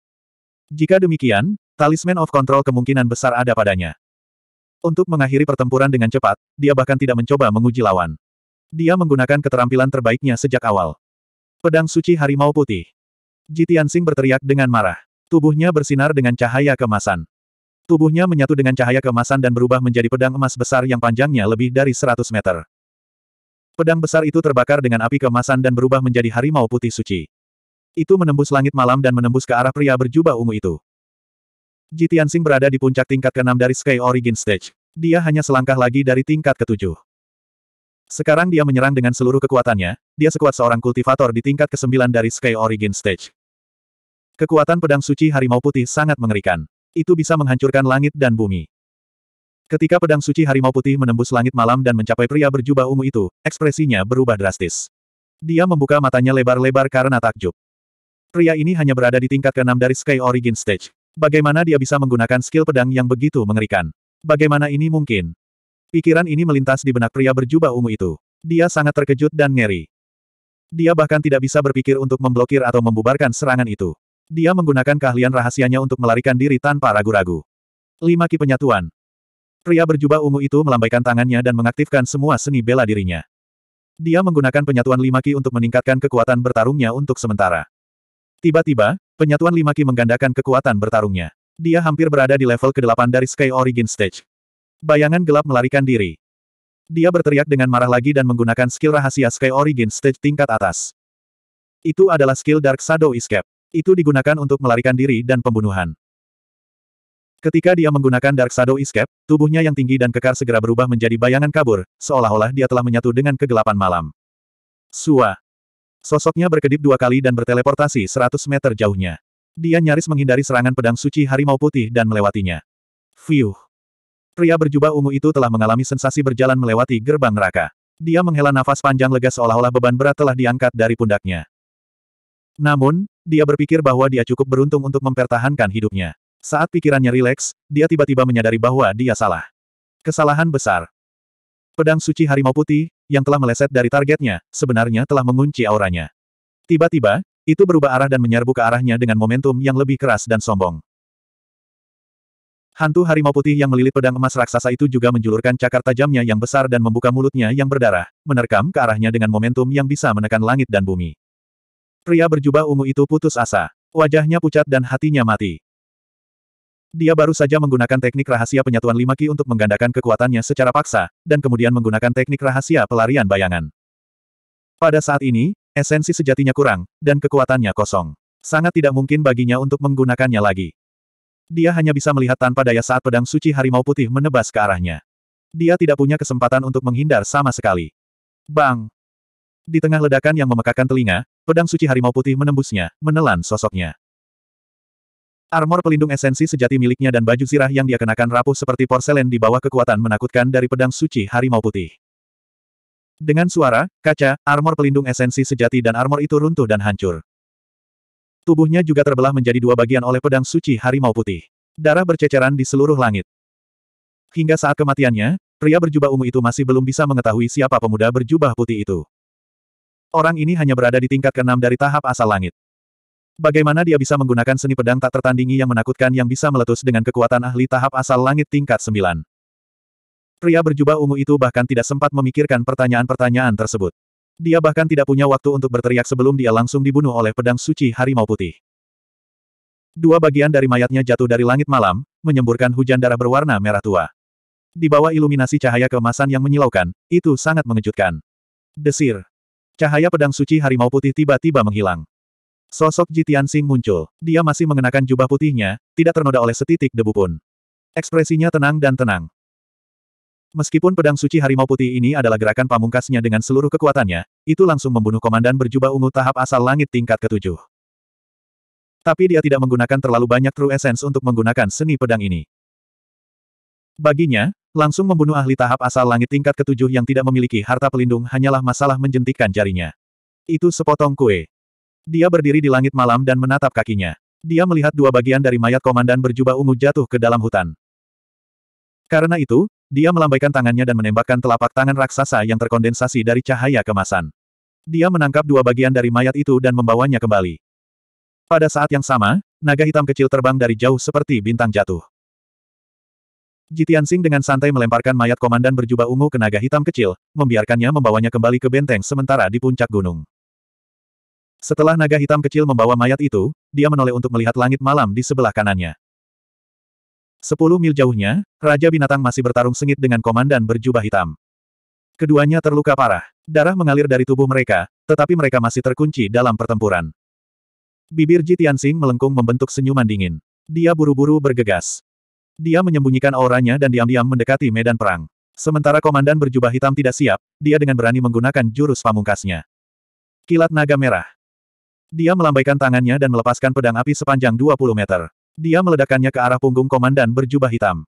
Jika demikian, talisman of control kemungkinan besar ada padanya. Untuk mengakhiri pertempuran dengan cepat, dia bahkan tidak mencoba menguji lawan. Dia menggunakan keterampilan terbaiknya sejak awal. Pedang suci harimau putih. Jitian Jitiansing berteriak dengan marah. Tubuhnya bersinar dengan cahaya kemasan. Tubuhnya menyatu dengan cahaya kemasan dan berubah menjadi pedang emas besar yang panjangnya lebih dari 100 meter. Pedang besar itu terbakar dengan api kemasan dan berubah menjadi harimau putih suci. Itu menembus langit malam dan menembus ke arah pria berjubah ungu itu. Ji Tianxing berada di puncak tingkat ke-6 dari Sky Origin Stage. Dia hanya selangkah lagi dari tingkat ke-7. Sekarang dia menyerang dengan seluruh kekuatannya, dia sekuat seorang kultivator di tingkat ke-9 dari Sky Origin Stage. Kekuatan pedang suci harimau putih sangat mengerikan. Itu bisa menghancurkan langit dan bumi. Ketika pedang suci harimau putih menembus langit malam dan mencapai pria berjubah ungu itu, ekspresinya berubah drastis. Dia membuka matanya lebar-lebar karena takjub. Pria ini hanya berada di tingkat keenam dari Sky Origin Stage. Bagaimana dia bisa menggunakan skill pedang yang begitu mengerikan? Bagaimana ini mungkin? Pikiran ini melintas di benak pria berjubah ungu itu. Dia sangat terkejut dan ngeri. Dia bahkan tidak bisa berpikir untuk memblokir atau membubarkan serangan itu. Dia menggunakan keahlian rahasianya untuk melarikan diri tanpa ragu-ragu. Lima Ki Penyatuan Pria berjubah ungu itu melambaikan tangannya dan mengaktifkan semua seni bela dirinya. Dia menggunakan penyatuan lima ki untuk meningkatkan kekuatan bertarungnya untuk sementara. Tiba-tiba, penyatuan lima ki menggandakan kekuatan bertarungnya. Dia hampir berada di level ke-8 dari Sky Origin Stage. Bayangan gelap melarikan diri. Dia berteriak dengan marah lagi dan menggunakan skill rahasia Sky Origin Stage tingkat atas. Itu adalah skill Dark Shadow Escape. Itu digunakan untuk melarikan diri dan pembunuhan. Ketika dia menggunakan Dark Shadow Escape, tubuhnya yang tinggi dan kekar segera berubah menjadi bayangan kabur, seolah-olah dia telah menyatu dengan kegelapan malam. Sua. Sosoknya berkedip dua kali dan berteleportasi 100 meter jauhnya. Dia nyaris menghindari serangan pedang suci harimau putih dan melewatinya. Fiuh. Pria berjubah ungu itu telah mengalami sensasi berjalan melewati gerbang neraka. Dia menghela nafas panjang lega seolah-olah beban berat telah diangkat dari pundaknya. Namun, dia berpikir bahwa dia cukup beruntung untuk mempertahankan hidupnya. Saat pikirannya rileks, dia tiba-tiba menyadari bahwa dia salah. Kesalahan besar. Pedang suci harimau putih, yang telah meleset dari targetnya, sebenarnya telah mengunci auranya. Tiba-tiba, itu berubah arah dan menyerbu ke arahnya dengan momentum yang lebih keras dan sombong. Hantu harimau putih yang melilit pedang emas raksasa itu juga menjulurkan cakar tajamnya yang besar dan membuka mulutnya yang berdarah, menerkam ke arahnya dengan momentum yang bisa menekan langit dan bumi. Pria berjubah ungu itu putus asa. Wajahnya pucat dan hatinya mati. Dia baru saja menggunakan teknik rahasia penyatuan lima ki untuk menggandakan kekuatannya secara paksa, dan kemudian menggunakan teknik rahasia pelarian bayangan. Pada saat ini, esensi sejatinya kurang, dan kekuatannya kosong. Sangat tidak mungkin baginya untuk menggunakannya lagi. Dia hanya bisa melihat tanpa daya saat pedang suci harimau putih menebas ke arahnya. Dia tidak punya kesempatan untuk menghindar sama sekali. Bang! Di tengah ledakan yang memekakan telinga, pedang suci harimau putih menembusnya, menelan sosoknya. Armor pelindung esensi sejati miliknya dan baju zirah yang dia kenakan rapuh seperti porselen di bawah kekuatan menakutkan dari pedang suci harimau putih. Dengan suara, kaca, armor pelindung esensi sejati dan armor itu runtuh dan hancur. Tubuhnya juga terbelah menjadi dua bagian oleh pedang suci harimau putih. Darah berceceran di seluruh langit. Hingga saat kematiannya, pria berjubah ungu itu masih belum bisa mengetahui siapa pemuda berjubah putih itu. Orang ini hanya berada di tingkat keenam dari tahap asal langit. Bagaimana dia bisa menggunakan seni pedang tak tertandingi yang menakutkan yang bisa meletus dengan kekuatan ahli tahap asal langit tingkat sembilan? Pria berjubah ungu itu bahkan tidak sempat memikirkan pertanyaan-pertanyaan tersebut. Dia bahkan tidak punya waktu untuk berteriak sebelum dia langsung dibunuh oleh pedang suci harimau putih. Dua bagian dari mayatnya jatuh dari langit malam, menyemburkan hujan darah berwarna merah tua. Di bawah iluminasi cahaya keemasan yang menyilaukan, itu sangat mengejutkan. Desir. Cahaya pedang suci harimau putih tiba-tiba menghilang. Sosok Jitian Sing muncul. Dia masih mengenakan jubah putihnya, tidak ternoda oleh setitik debu pun. Ekspresinya tenang dan tenang. Meskipun pedang suci harimau putih ini adalah gerakan pamungkasnya dengan seluruh kekuatannya, itu langsung membunuh komandan berjubah ungu tahap asal langit tingkat ketujuh. Tapi dia tidak menggunakan terlalu banyak true essence untuk menggunakan seni pedang ini. Baginya, langsung membunuh ahli tahap asal langit tingkat ketujuh yang tidak memiliki harta pelindung hanyalah masalah menjentikkan jarinya. Itu sepotong kue. Dia berdiri di langit malam dan menatap kakinya. Dia melihat dua bagian dari mayat komandan berjubah ungu jatuh ke dalam hutan. Karena itu, dia melambaikan tangannya dan menembakkan telapak tangan raksasa yang terkondensasi dari cahaya kemasan. Dia menangkap dua bagian dari mayat itu dan membawanya kembali. Pada saat yang sama, naga hitam kecil terbang dari jauh seperti bintang jatuh. Jitian Sing dengan santai melemparkan mayat komandan berjubah ungu ke naga hitam kecil, membiarkannya membawanya kembali ke benteng sementara di puncak gunung. Setelah naga hitam kecil membawa mayat itu, dia menoleh untuk melihat langit malam di sebelah kanannya. Sepuluh mil jauhnya, Raja Binatang masih bertarung sengit dengan komandan berjubah hitam. Keduanya terluka parah. Darah mengalir dari tubuh mereka, tetapi mereka masih terkunci dalam pertempuran. Bibir Jitian Sing melengkung membentuk senyuman dingin. Dia buru-buru bergegas. Dia menyembunyikan auranya dan diam-diam mendekati medan perang. Sementara komandan berjubah hitam tidak siap, dia dengan berani menggunakan jurus pamungkasnya. Kilat naga merah. Dia melambaikan tangannya dan melepaskan pedang api sepanjang 20 meter. Dia meledakannya ke arah punggung komandan berjubah hitam.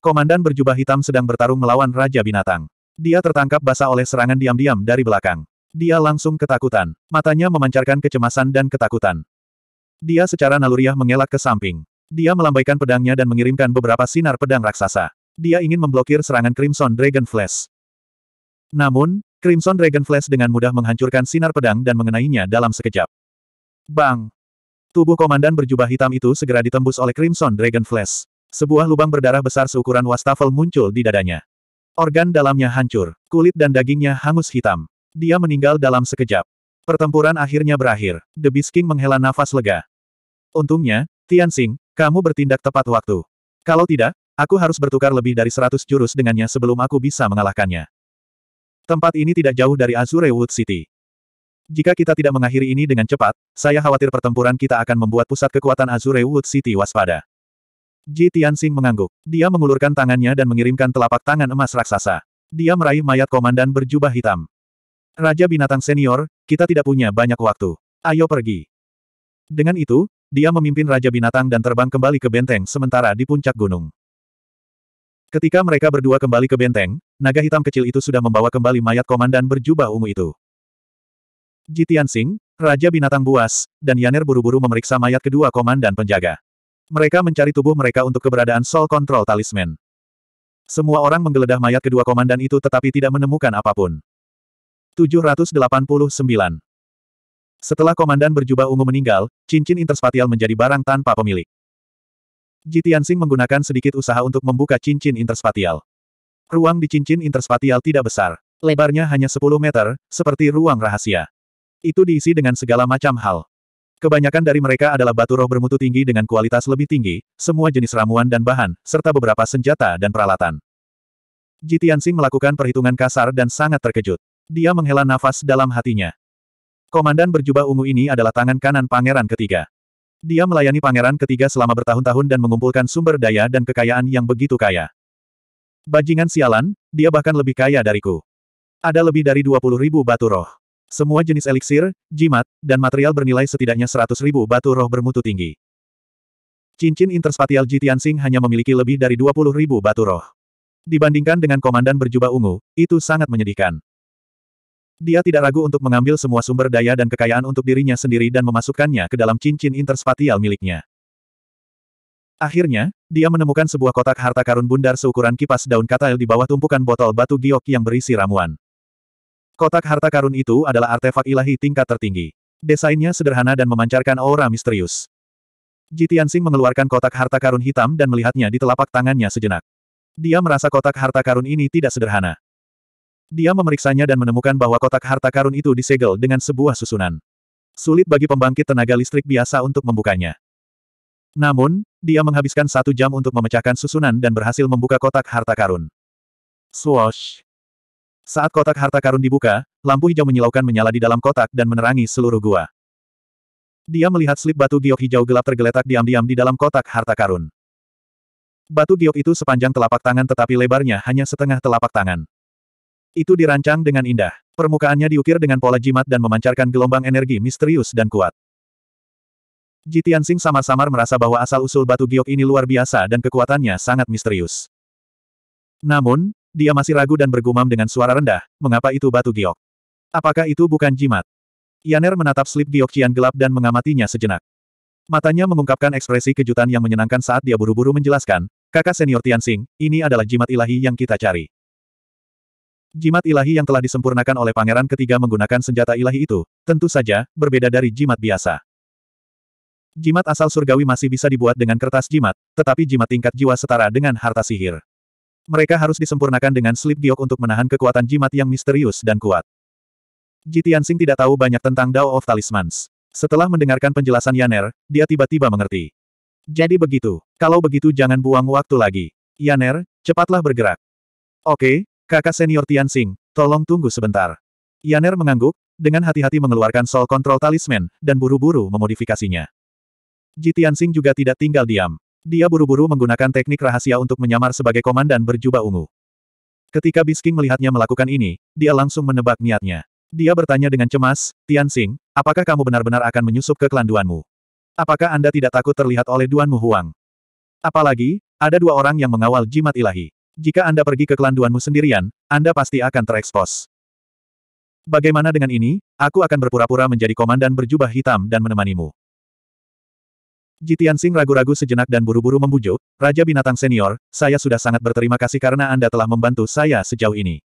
Komandan berjubah hitam sedang bertarung melawan Raja Binatang. Dia tertangkap basah oleh serangan diam-diam dari belakang. Dia langsung ketakutan. Matanya memancarkan kecemasan dan ketakutan. Dia secara naluriah mengelak ke samping. Dia melambaikan pedangnya dan mengirimkan beberapa sinar pedang raksasa. Dia ingin memblokir serangan Crimson Dragon Flash. Namun, Crimson Dragon Flash dengan mudah menghancurkan sinar pedang dan mengenainya dalam sekejap. Bang! Tubuh komandan berjubah hitam itu segera ditembus oleh Crimson Dragon Flash. Sebuah lubang berdarah besar seukuran wastafel muncul di dadanya. Organ dalamnya hancur, kulit dan dagingnya hangus hitam. Dia meninggal dalam sekejap. Pertempuran akhirnya berakhir. The Beast King menghela nafas lega. Untungnya, Tianxing, kamu bertindak tepat waktu. Kalau tidak, aku harus bertukar lebih dari seratus jurus dengannya sebelum aku bisa mengalahkannya. Tempat ini tidak jauh dari Azure Wood City. Jika kita tidak mengakhiri ini dengan cepat, saya khawatir pertempuran kita akan membuat pusat kekuatan Azure Wood City waspada. Ji Tianxing mengangguk. Dia mengulurkan tangannya dan mengirimkan telapak tangan emas raksasa. Dia meraih mayat komandan berjubah hitam. Raja binatang senior, kita tidak punya banyak waktu. Ayo pergi. Dengan itu, dia memimpin Raja Binatang dan terbang kembali ke benteng sementara di puncak gunung. Ketika mereka berdua kembali ke benteng, naga hitam kecil itu sudah membawa kembali mayat komandan berjubah ungu itu. Jitian Singh, Raja Binatang Buas, dan Yaner buru-buru memeriksa mayat kedua komandan penjaga. Mereka mencari tubuh mereka untuk keberadaan Soul Control Talisman. Semua orang menggeledah mayat kedua komandan itu tetapi tidak menemukan apapun. 789 setelah komandan berjubah ungu meninggal, cincin interspatial menjadi barang tanpa pemilik. Ji Tianxing menggunakan sedikit usaha untuk membuka cincin interspatial. Ruang di cincin interspatial tidak besar. Lebarnya hanya 10 meter, seperti ruang rahasia. Itu diisi dengan segala macam hal. Kebanyakan dari mereka adalah batu roh bermutu tinggi dengan kualitas lebih tinggi, semua jenis ramuan dan bahan, serta beberapa senjata dan peralatan. Ji Tianxing melakukan perhitungan kasar dan sangat terkejut. Dia menghela nafas dalam hatinya. Komandan berjubah ungu ini adalah tangan kanan pangeran ketiga. Dia melayani pangeran ketiga selama bertahun-tahun dan mengumpulkan sumber daya dan kekayaan yang begitu kaya. Bajingan sialan, dia bahkan lebih kaya dariku. Ada lebih dari 20 ribu batu roh. Semua jenis eliksir, jimat, dan material bernilai setidaknya 100 ribu batu roh bermutu tinggi. Cincin interspatial Jitian Singh hanya memiliki lebih dari 20 ribu batu roh. Dibandingkan dengan komandan berjubah ungu, itu sangat menyedihkan. Dia tidak ragu untuk mengambil semua sumber daya dan kekayaan untuk dirinya sendiri dan memasukkannya ke dalam cincin interspatial miliknya. Akhirnya, dia menemukan sebuah kotak harta karun bundar seukuran kipas daun katail di bawah tumpukan botol batu giok yang berisi ramuan. Kotak harta karun itu adalah artefak ilahi tingkat tertinggi. Desainnya sederhana dan memancarkan aura misterius. Jitiansing mengeluarkan kotak harta karun hitam dan melihatnya di telapak tangannya sejenak. Dia merasa kotak harta karun ini tidak sederhana. Dia memeriksanya dan menemukan bahwa kotak harta karun itu disegel dengan sebuah susunan. Sulit bagi pembangkit tenaga listrik biasa untuk membukanya. Namun, dia menghabiskan satu jam untuk memecahkan susunan dan berhasil membuka kotak harta karun. Swoosh! Saat kotak harta karun dibuka, lampu hijau menyilaukan menyala di dalam kotak dan menerangi seluruh gua. Dia melihat slip batu giok hijau gelap tergeletak diam-diam di dalam kotak harta karun. Batu giok itu sepanjang telapak tangan tetapi lebarnya hanya setengah telapak tangan. Itu dirancang dengan indah. Permukaannya diukir dengan pola jimat dan memancarkan gelombang energi misterius dan kuat. Jitian Sing samar-samar merasa bahwa asal-usul batu giok ini luar biasa dan kekuatannya sangat misterius. Namun, dia masih ragu dan bergumam dengan suara rendah, mengapa itu batu giok? Apakah itu bukan jimat? Yaner menatap slip giok Cian gelap dan mengamatinya sejenak. Matanya mengungkapkan ekspresi kejutan yang menyenangkan saat dia buru-buru menjelaskan, kakak senior Tian Sing, ini adalah jimat ilahi yang kita cari. Jimat ilahi yang telah disempurnakan oleh pangeran ketiga menggunakan senjata ilahi itu, tentu saja, berbeda dari jimat biasa. Jimat asal surgawi masih bisa dibuat dengan kertas jimat, tetapi jimat tingkat jiwa setara dengan harta sihir. Mereka harus disempurnakan dengan slip giok untuk menahan kekuatan jimat yang misterius dan kuat. Jitian Singh tidak tahu banyak tentang Dao of Talismans. Setelah mendengarkan penjelasan Yaner, dia tiba-tiba mengerti. Jadi begitu. Kalau begitu jangan buang waktu lagi. Yaner, cepatlah bergerak. Oke, Kakak senior Tian Xing, tolong tunggu sebentar. Yaner mengangguk, dengan hati-hati mengeluarkan soul control talisman, dan buru-buru memodifikasinya. Ji Tianxing juga tidak tinggal diam. Dia buru-buru menggunakan teknik rahasia untuk menyamar sebagai komandan berjubah ungu. Ketika Bisking melihatnya melakukan ini, dia langsung menebak niatnya. Dia bertanya dengan cemas, Tianxing, apakah kamu benar-benar akan menyusup ke kelanduanmu? Apakah Anda tidak takut terlihat oleh Duanmu Huang? Apalagi, ada dua orang yang mengawal jimat ilahi. Jika Anda pergi ke kelanduanmu sendirian, Anda pasti akan terekspos. Bagaimana dengan ini, aku akan berpura-pura menjadi komandan berjubah hitam dan menemanimu. Jitian Sing ragu-ragu sejenak dan buru-buru membujuk, Raja Binatang Senior, saya sudah sangat berterima kasih karena Anda telah membantu saya sejauh ini.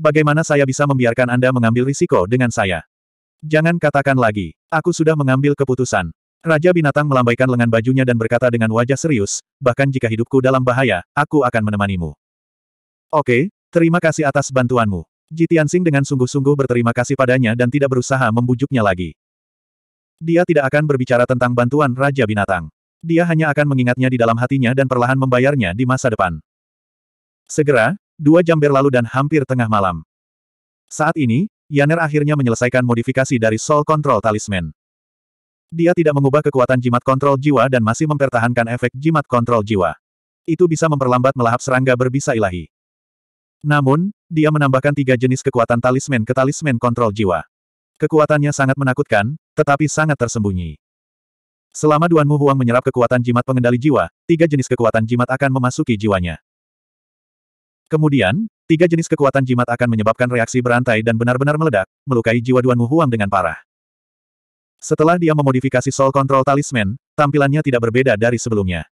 Bagaimana saya bisa membiarkan Anda mengambil risiko dengan saya? Jangan katakan lagi, aku sudah mengambil keputusan. Raja Binatang melambaikan lengan bajunya dan berkata dengan wajah serius, bahkan jika hidupku dalam bahaya, aku akan menemanimu. Oke, terima kasih atas bantuanmu. Ji Tianxing dengan sungguh-sungguh berterima kasih padanya dan tidak berusaha membujuknya lagi. Dia tidak akan berbicara tentang bantuan Raja Binatang. Dia hanya akan mengingatnya di dalam hatinya dan perlahan membayarnya di masa depan. Segera, dua jam berlalu dan hampir tengah malam. Saat ini, Yaner akhirnya menyelesaikan modifikasi dari Soul Control Talisman. Dia tidak mengubah kekuatan jimat kontrol jiwa dan masih mempertahankan efek jimat kontrol jiwa. Itu bisa memperlambat melahap serangga berbisa ilahi. Namun, dia menambahkan tiga jenis kekuatan talisman ke talisman kontrol jiwa. Kekuatannya sangat menakutkan, tetapi sangat tersembunyi. Selama Duan Mu Huang menyerap kekuatan jimat pengendali jiwa, tiga jenis kekuatan jimat akan memasuki jiwanya. Kemudian, tiga jenis kekuatan jimat akan menyebabkan reaksi berantai dan benar-benar meledak, melukai jiwa Duan Mu Huang dengan parah. Setelah dia memodifikasi soul control talisman, tampilannya tidak berbeda dari sebelumnya.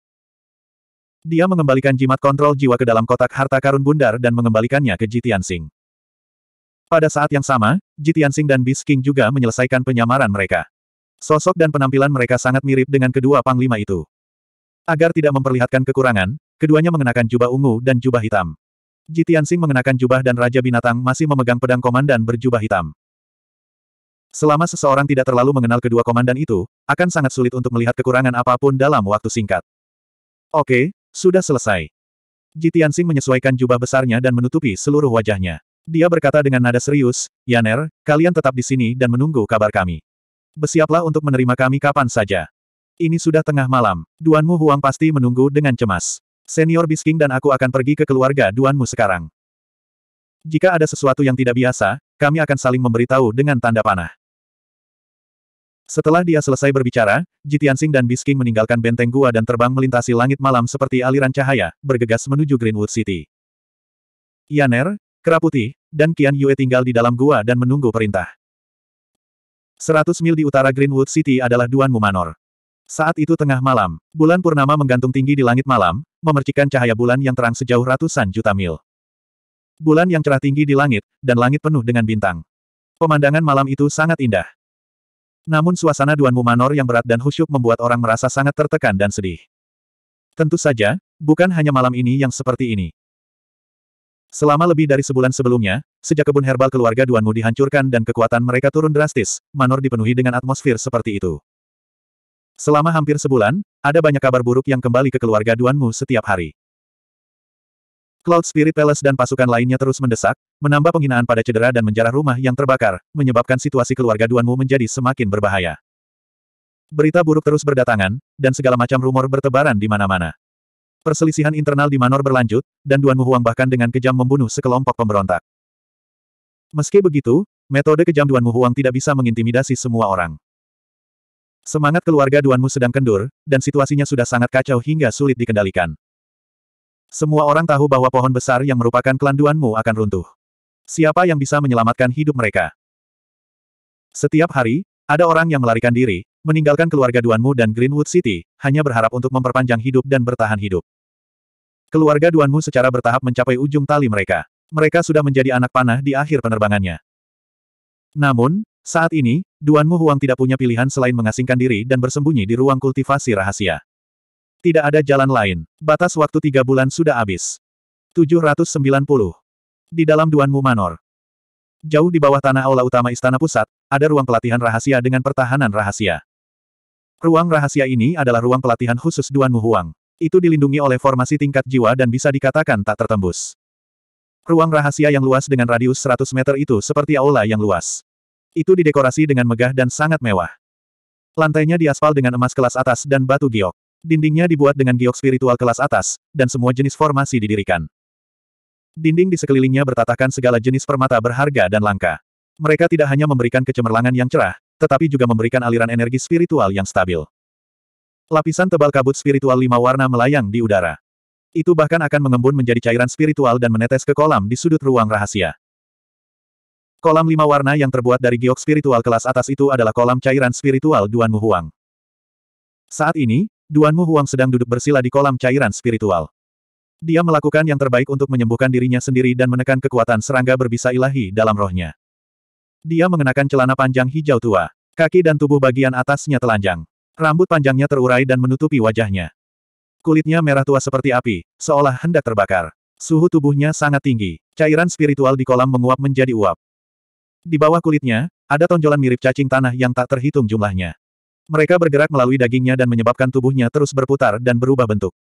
Dia mengembalikan jimat kontrol jiwa ke dalam kotak harta karun bundar dan mengembalikannya ke Jitian Sing. Pada saat yang sama, Jitian Sing dan Beast King juga menyelesaikan penyamaran mereka. Sosok dan penampilan mereka sangat mirip dengan kedua panglima itu. Agar tidak memperlihatkan kekurangan, keduanya mengenakan jubah ungu dan jubah hitam. Jitian Sing mengenakan jubah dan Raja Binatang masih memegang pedang komandan berjubah hitam. Selama seseorang tidak terlalu mengenal kedua komandan itu, akan sangat sulit untuk melihat kekurangan apapun dalam waktu singkat. Oke, sudah selesai. Jitiansing menyesuaikan jubah besarnya dan menutupi seluruh wajahnya. Dia berkata dengan nada serius, Yaner, kalian tetap di sini dan menunggu kabar kami. Bersiaplah untuk menerima kami kapan saja. Ini sudah tengah malam, Duanmu Huang pasti menunggu dengan cemas. Senior Bisking dan aku akan pergi ke keluarga Duanmu sekarang. Jika ada sesuatu yang tidak biasa, kami akan saling memberitahu dengan tanda panah. Setelah dia selesai berbicara, Jitiansing dan Bisking meninggalkan benteng gua dan terbang melintasi langit malam seperti aliran cahaya, bergegas menuju Greenwood City. Yaner, Keraputi, dan Kian Yue tinggal di dalam gua dan menunggu perintah. Seratus mil di utara Greenwood City adalah Duan Mumanor. Saat itu tengah malam, bulan purnama menggantung tinggi di langit malam, memercikan cahaya bulan yang terang sejauh ratusan juta mil. Bulan yang cerah tinggi di langit, dan langit penuh dengan bintang. Pemandangan malam itu sangat indah. Namun suasana Duanmu Manor yang berat dan khusyuk membuat orang merasa sangat tertekan dan sedih. Tentu saja, bukan hanya malam ini yang seperti ini. Selama lebih dari sebulan sebelumnya, sejak kebun herbal keluarga Duanmu dihancurkan dan kekuatan mereka turun drastis, Manor dipenuhi dengan atmosfer seperti itu. Selama hampir sebulan, ada banyak kabar buruk yang kembali ke keluarga Duanmu setiap hari. Cloud Spirit Palace dan pasukan lainnya terus mendesak, menambah penghinaan pada cedera dan menjarah rumah yang terbakar, menyebabkan situasi keluarga Duanmu menjadi semakin berbahaya. Berita buruk terus berdatangan, dan segala macam rumor bertebaran di mana-mana. Perselisihan internal di Manor berlanjut, dan Duanmu Huang bahkan dengan kejam membunuh sekelompok pemberontak. Meski begitu, metode kejam Duanmu Huang tidak bisa mengintimidasi semua orang. Semangat keluarga Duanmu sedang kendur, dan situasinya sudah sangat kacau hingga sulit dikendalikan. Semua orang tahu bahwa pohon besar yang merupakan kelanduanmu akan runtuh. Siapa yang bisa menyelamatkan hidup mereka? Setiap hari, ada orang yang melarikan diri, meninggalkan keluarga Duanmu dan Greenwood City, hanya berharap untuk memperpanjang hidup dan bertahan hidup. Keluarga Duanmu secara bertahap mencapai ujung tali mereka. Mereka sudah menjadi anak panah di akhir penerbangannya. Namun, saat ini, Duanmu Huang tidak punya pilihan selain mengasingkan diri dan bersembunyi di ruang kultivasi rahasia. Tidak ada jalan lain. Batas waktu tiga bulan sudah habis. 790. Di dalam Duanmu Manor. Jauh di bawah tanah aula utama istana pusat, ada ruang pelatihan rahasia dengan pertahanan rahasia. Ruang rahasia ini adalah ruang pelatihan khusus Duanmu Huang. Itu dilindungi oleh formasi tingkat jiwa dan bisa dikatakan tak tertembus. Ruang rahasia yang luas dengan radius 100 meter itu seperti aula yang luas. Itu didekorasi dengan megah dan sangat mewah. Lantainya diaspal dengan emas kelas atas dan batu giok. Dindingnya dibuat dengan giok spiritual kelas atas, dan semua jenis formasi didirikan. Dinding di sekelilingnya bertatakan segala jenis permata berharga dan langka. Mereka tidak hanya memberikan kecemerlangan yang cerah, tetapi juga memberikan aliran energi spiritual yang stabil. Lapisan tebal kabut spiritual lima warna melayang di udara. Itu bahkan akan mengembun menjadi cairan spiritual dan menetes ke kolam di sudut ruang rahasia. Kolam lima warna yang terbuat dari giok spiritual kelas atas itu adalah kolam cairan spiritual Duan Muhuang. Saat ini, Duanmu Huang sedang duduk bersila di kolam cairan spiritual. Dia melakukan yang terbaik untuk menyembuhkan dirinya sendiri dan menekan kekuatan serangga berbisa ilahi dalam rohnya. Dia mengenakan celana panjang hijau tua. Kaki dan tubuh bagian atasnya telanjang. Rambut panjangnya terurai dan menutupi wajahnya. Kulitnya merah tua seperti api, seolah hendak terbakar. Suhu tubuhnya sangat tinggi. Cairan spiritual di kolam menguap menjadi uap. Di bawah kulitnya, ada tonjolan mirip cacing tanah yang tak terhitung jumlahnya. Mereka bergerak melalui dagingnya dan menyebabkan tubuhnya terus berputar dan berubah bentuk.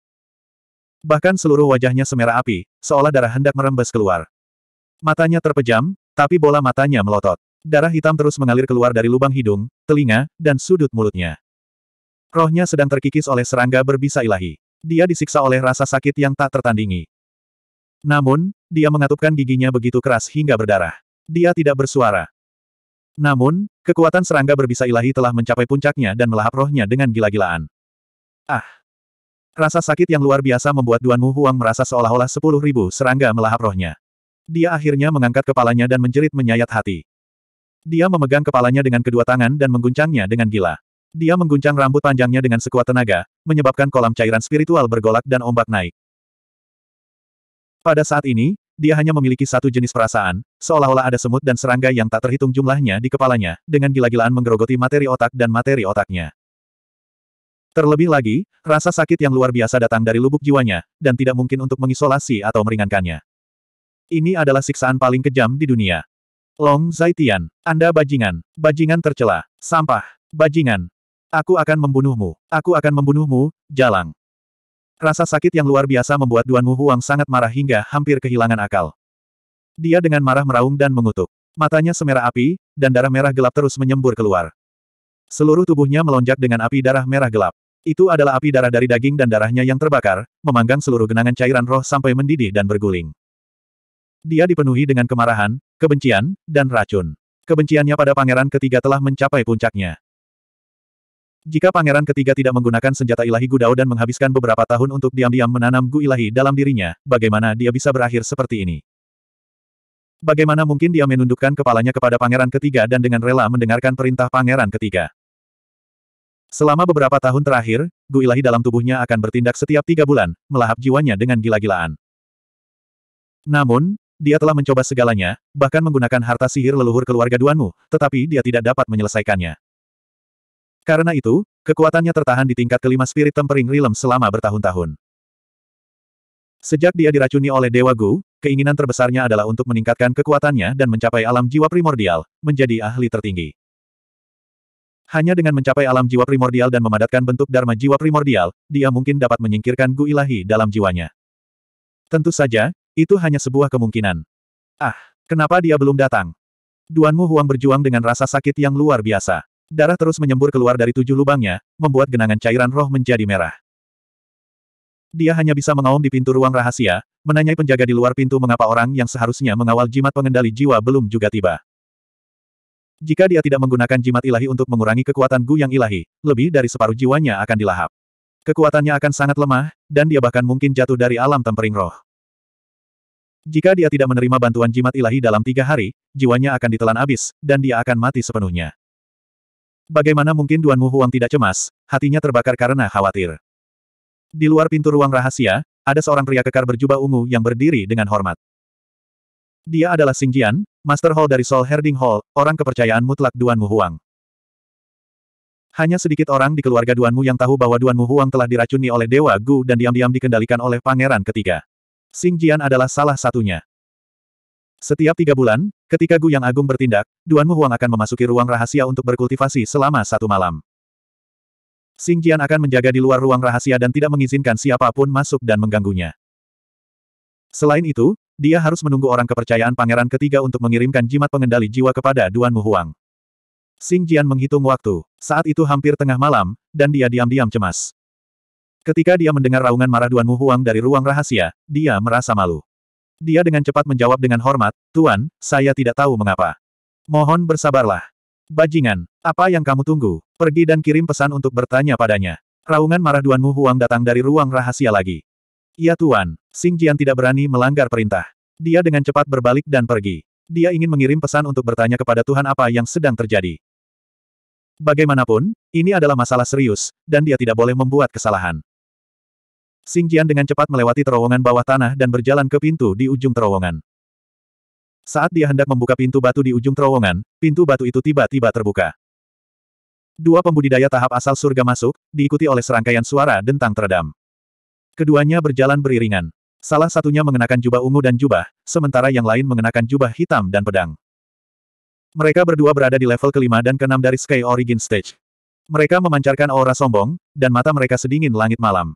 Bahkan seluruh wajahnya semerah api, seolah darah hendak merembes keluar. Matanya terpejam, tapi bola matanya melotot. Darah hitam terus mengalir keluar dari lubang hidung, telinga, dan sudut mulutnya. Rohnya sedang terkikis oleh serangga berbisa ilahi. Dia disiksa oleh rasa sakit yang tak tertandingi. Namun, dia mengatupkan giginya begitu keras hingga berdarah. Dia tidak bersuara. Namun, kekuatan serangga berbisa ilahi telah mencapai puncaknya dan melahap rohnya dengan gila-gilaan. Ah! Rasa sakit yang luar biasa membuat Duan Mu Huang merasa seolah-olah sepuluh ribu serangga melahap rohnya. Dia akhirnya mengangkat kepalanya dan menjerit menyayat hati. Dia memegang kepalanya dengan kedua tangan dan mengguncangnya dengan gila. Dia mengguncang rambut panjangnya dengan sekuat tenaga, menyebabkan kolam cairan spiritual bergolak dan ombak naik. Pada saat ini, dia hanya memiliki satu jenis perasaan, seolah-olah ada semut dan serangga yang tak terhitung jumlahnya di kepalanya, dengan gila-gilaan menggerogoti materi otak dan materi otaknya. Terlebih lagi, rasa sakit yang luar biasa datang dari lubuk jiwanya, dan tidak mungkin untuk mengisolasi atau meringankannya. Ini adalah siksaan paling kejam di dunia. Long Zaitian, Anda bajingan, bajingan tercela, sampah, bajingan. Aku akan membunuhmu, aku akan membunuhmu, jalang. Rasa sakit yang luar biasa membuat Duan Mu Huang sangat marah hingga hampir kehilangan akal. Dia dengan marah meraung dan mengutuk. Matanya semerah api, dan darah merah gelap terus menyembur keluar. Seluruh tubuhnya melonjak dengan api darah merah gelap. Itu adalah api darah dari daging dan darahnya yang terbakar, memanggang seluruh genangan cairan roh sampai mendidih dan berguling. Dia dipenuhi dengan kemarahan, kebencian, dan racun. Kebenciannya pada pangeran ketiga telah mencapai puncaknya. Jika pangeran ketiga tidak menggunakan senjata ilahi Gu Dao dan menghabiskan beberapa tahun untuk diam-diam menanam Gu ilahi dalam dirinya, bagaimana dia bisa berakhir seperti ini? Bagaimana mungkin dia menundukkan kepalanya kepada pangeran ketiga dan dengan rela mendengarkan perintah pangeran ketiga? Selama beberapa tahun terakhir, Gu ilahi dalam tubuhnya akan bertindak setiap tiga bulan, melahap jiwanya dengan gila-gilaan. Namun, dia telah mencoba segalanya, bahkan menggunakan harta sihir leluhur keluarga Duanmu, tetapi dia tidak dapat menyelesaikannya. Karena itu, kekuatannya tertahan di tingkat kelima spirit tempering realm selama bertahun-tahun. Sejak dia diracuni oleh Dewa Gu, keinginan terbesarnya adalah untuk meningkatkan kekuatannya dan mencapai alam jiwa primordial, menjadi ahli tertinggi. Hanya dengan mencapai alam jiwa primordial dan memadatkan bentuk dharma jiwa primordial, dia mungkin dapat menyingkirkan Gu ilahi dalam jiwanya. Tentu saja, itu hanya sebuah kemungkinan. Ah, kenapa dia belum datang? Duanmu Huang berjuang dengan rasa sakit yang luar biasa. Darah terus menyembur keluar dari tujuh lubangnya, membuat genangan cairan roh menjadi merah. Dia hanya bisa mengaum di pintu ruang rahasia, menanyai penjaga di luar pintu mengapa orang yang seharusnya mengawal jimat pengendali jiwa belum juga tiba. Jika dia tidak menggunakan jimat ilahi untuk mengurangi kekuatan Gu Yang Ilahi, lebih dari separuh jiwanya akan dilahap. Kekuatannya akan sangat lemah, dan dia bahkan mungkin jatuh dari alam tempering roh. Jika dia tidak menerima bantuan jimat ilahi dalam tiga hari, jiwanya akan ditelan abis, dan dia akan mati sepenuhnya. Bagaimana mungkin Duan Mu Huang tidak cemas, hatinya terbakar karena khawatir. Di luar pintu ruang rahasia, ada seorang pria kekar berjubah ungu yang berdiri dengan hormat. Dia adalah Xing Jian, Master Hall dari Soul Herding Hall, orang kepercayaan mutlak Duan Mu Huang. Hanya sedikit orang di keluarga Duan Mu yang tahu bahwa Duan Mu Huang telah diracuni oleh Dewa Gu dan diam-diam dikendalikan oleh pangeran ketiga. Xing Jian adalah salah satunya. Setiap tiga bulan, ketika Gu Yang Agung bertindak, Duan Mu Huang akan memasuki ruang rahasia untuk berkultivasi selama satu malam. Xing Jian akan menjaga di luar ruang rahasia dan tidak mengizinkan siapapun masuk dan mengganggunya. Selain itu, dia harus menunggu orang kepercayaan pangeran ketiga untuk mengirimkan jimat pengendali jiwa kepada Duan Mu Huang. Xing Jian menghitung waktu. Saat itu hampir tengah malam, dan dia diam-diam cemas. Ketika dia mendengar raungan marah Duan Mu Huang dari ruang rahasia, dia merasa malu. Dia dengan cepat menjawab dengan hormat, Tuan, saya tidak tahu mengapa. Mohon bersabarlah. Bajingan, apa yang kamu tunggu? Pergi dan kirim pesan untuk bertanya padanya. Raungan marah Duan Mu Huang datang dari ruang rahasia lagi. Iya Tuan, Xing Jian tidak berani melanggar perintah. Dia dengan cepat berbalik dan pergi. Dia ingin mengirim pesan untuk bertanya kepada Tuhan apa yang sedang terjadi. Bagaimanapun, ini adalah masalah serius, dan dia tidak boleh membuat kesalahan. Qian dengan cepat melewati terowongan bawah tanah dan berjalan ke pintu di ujung terowongan. Saat dia hendak membuka pintu batu di ujung terowongan, pintu batu itu tiba-tiba terbuka. Dua pembudidaya tahap asal surga masuk, diikuti oleh serangkaian suara dentang teredam. Keduanya berjalan beriringan. Salah satunya mengenakan jubah ungu dan jubah, sementara yang lain mengenakan jubah hitam dan pedang. Mereka berdua berada di level kelima dan keenam dari Sky Origin Stage. Mereka memancarkan aura sombong, dan mata mereka sedingin langit malam.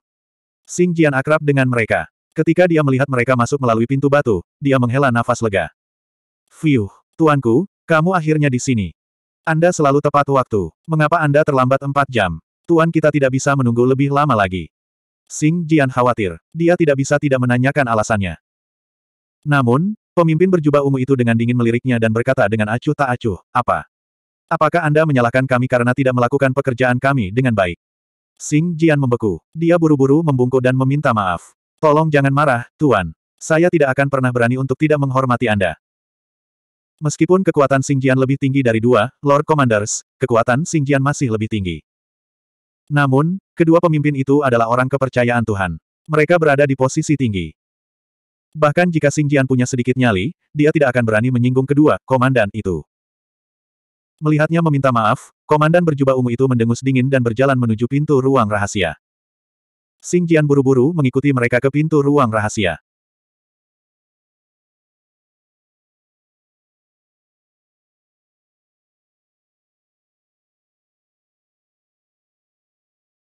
Xing Jian akrab dengan mereka. Ketika dia melihat mereka masuk melalui pintu batu, dia menghela nafas lega. Fiuh, tuanku, kamu akhirnya di sini. Anda selalu tepat waktu. Mengapa Anda terlambat empat jam? Tuan kita tidak bisa menunggu lebih lama lagi. Xing Jian khawatir. Dia tidak bisa tidak menanyakan alasannya. Namun, pemimpin berjubah ungu itu dengan dingin meliriknya dan berkata dengan acuh tak acuh, apa? Apakah Anda menyalahkan kami karena tidak melakukan pekerjaan kami dengan baik? Xing Jian membeku. Dia buru-buru membungkuk dan meminta maaf. Tolong jangan marah, Tuan. Saya tidak akan pernah berani untuk tidak menghormati Anda. Meskipun kekuatan Xing Jian lebih tinggi dari dua, Lord Commanders, kekuatan Xing Jian masih lebih tinggi. Namun, kedua pemimpin itu adalah orang kepercayaan Tuhan. Mereka berada di posisi tinggi. Bahkan jika Xing Jian punya sedikit nyali, dia tidak akan berani menyinggung kedua komandan itu. Melihatnya meminta maaf, Komandan berjubah ungu itu mendengus dingin dan berjalan menuju pintu ruang rahasia. Xing Jian buru-buru mengikuti mereka ke pintu ruang rahasia.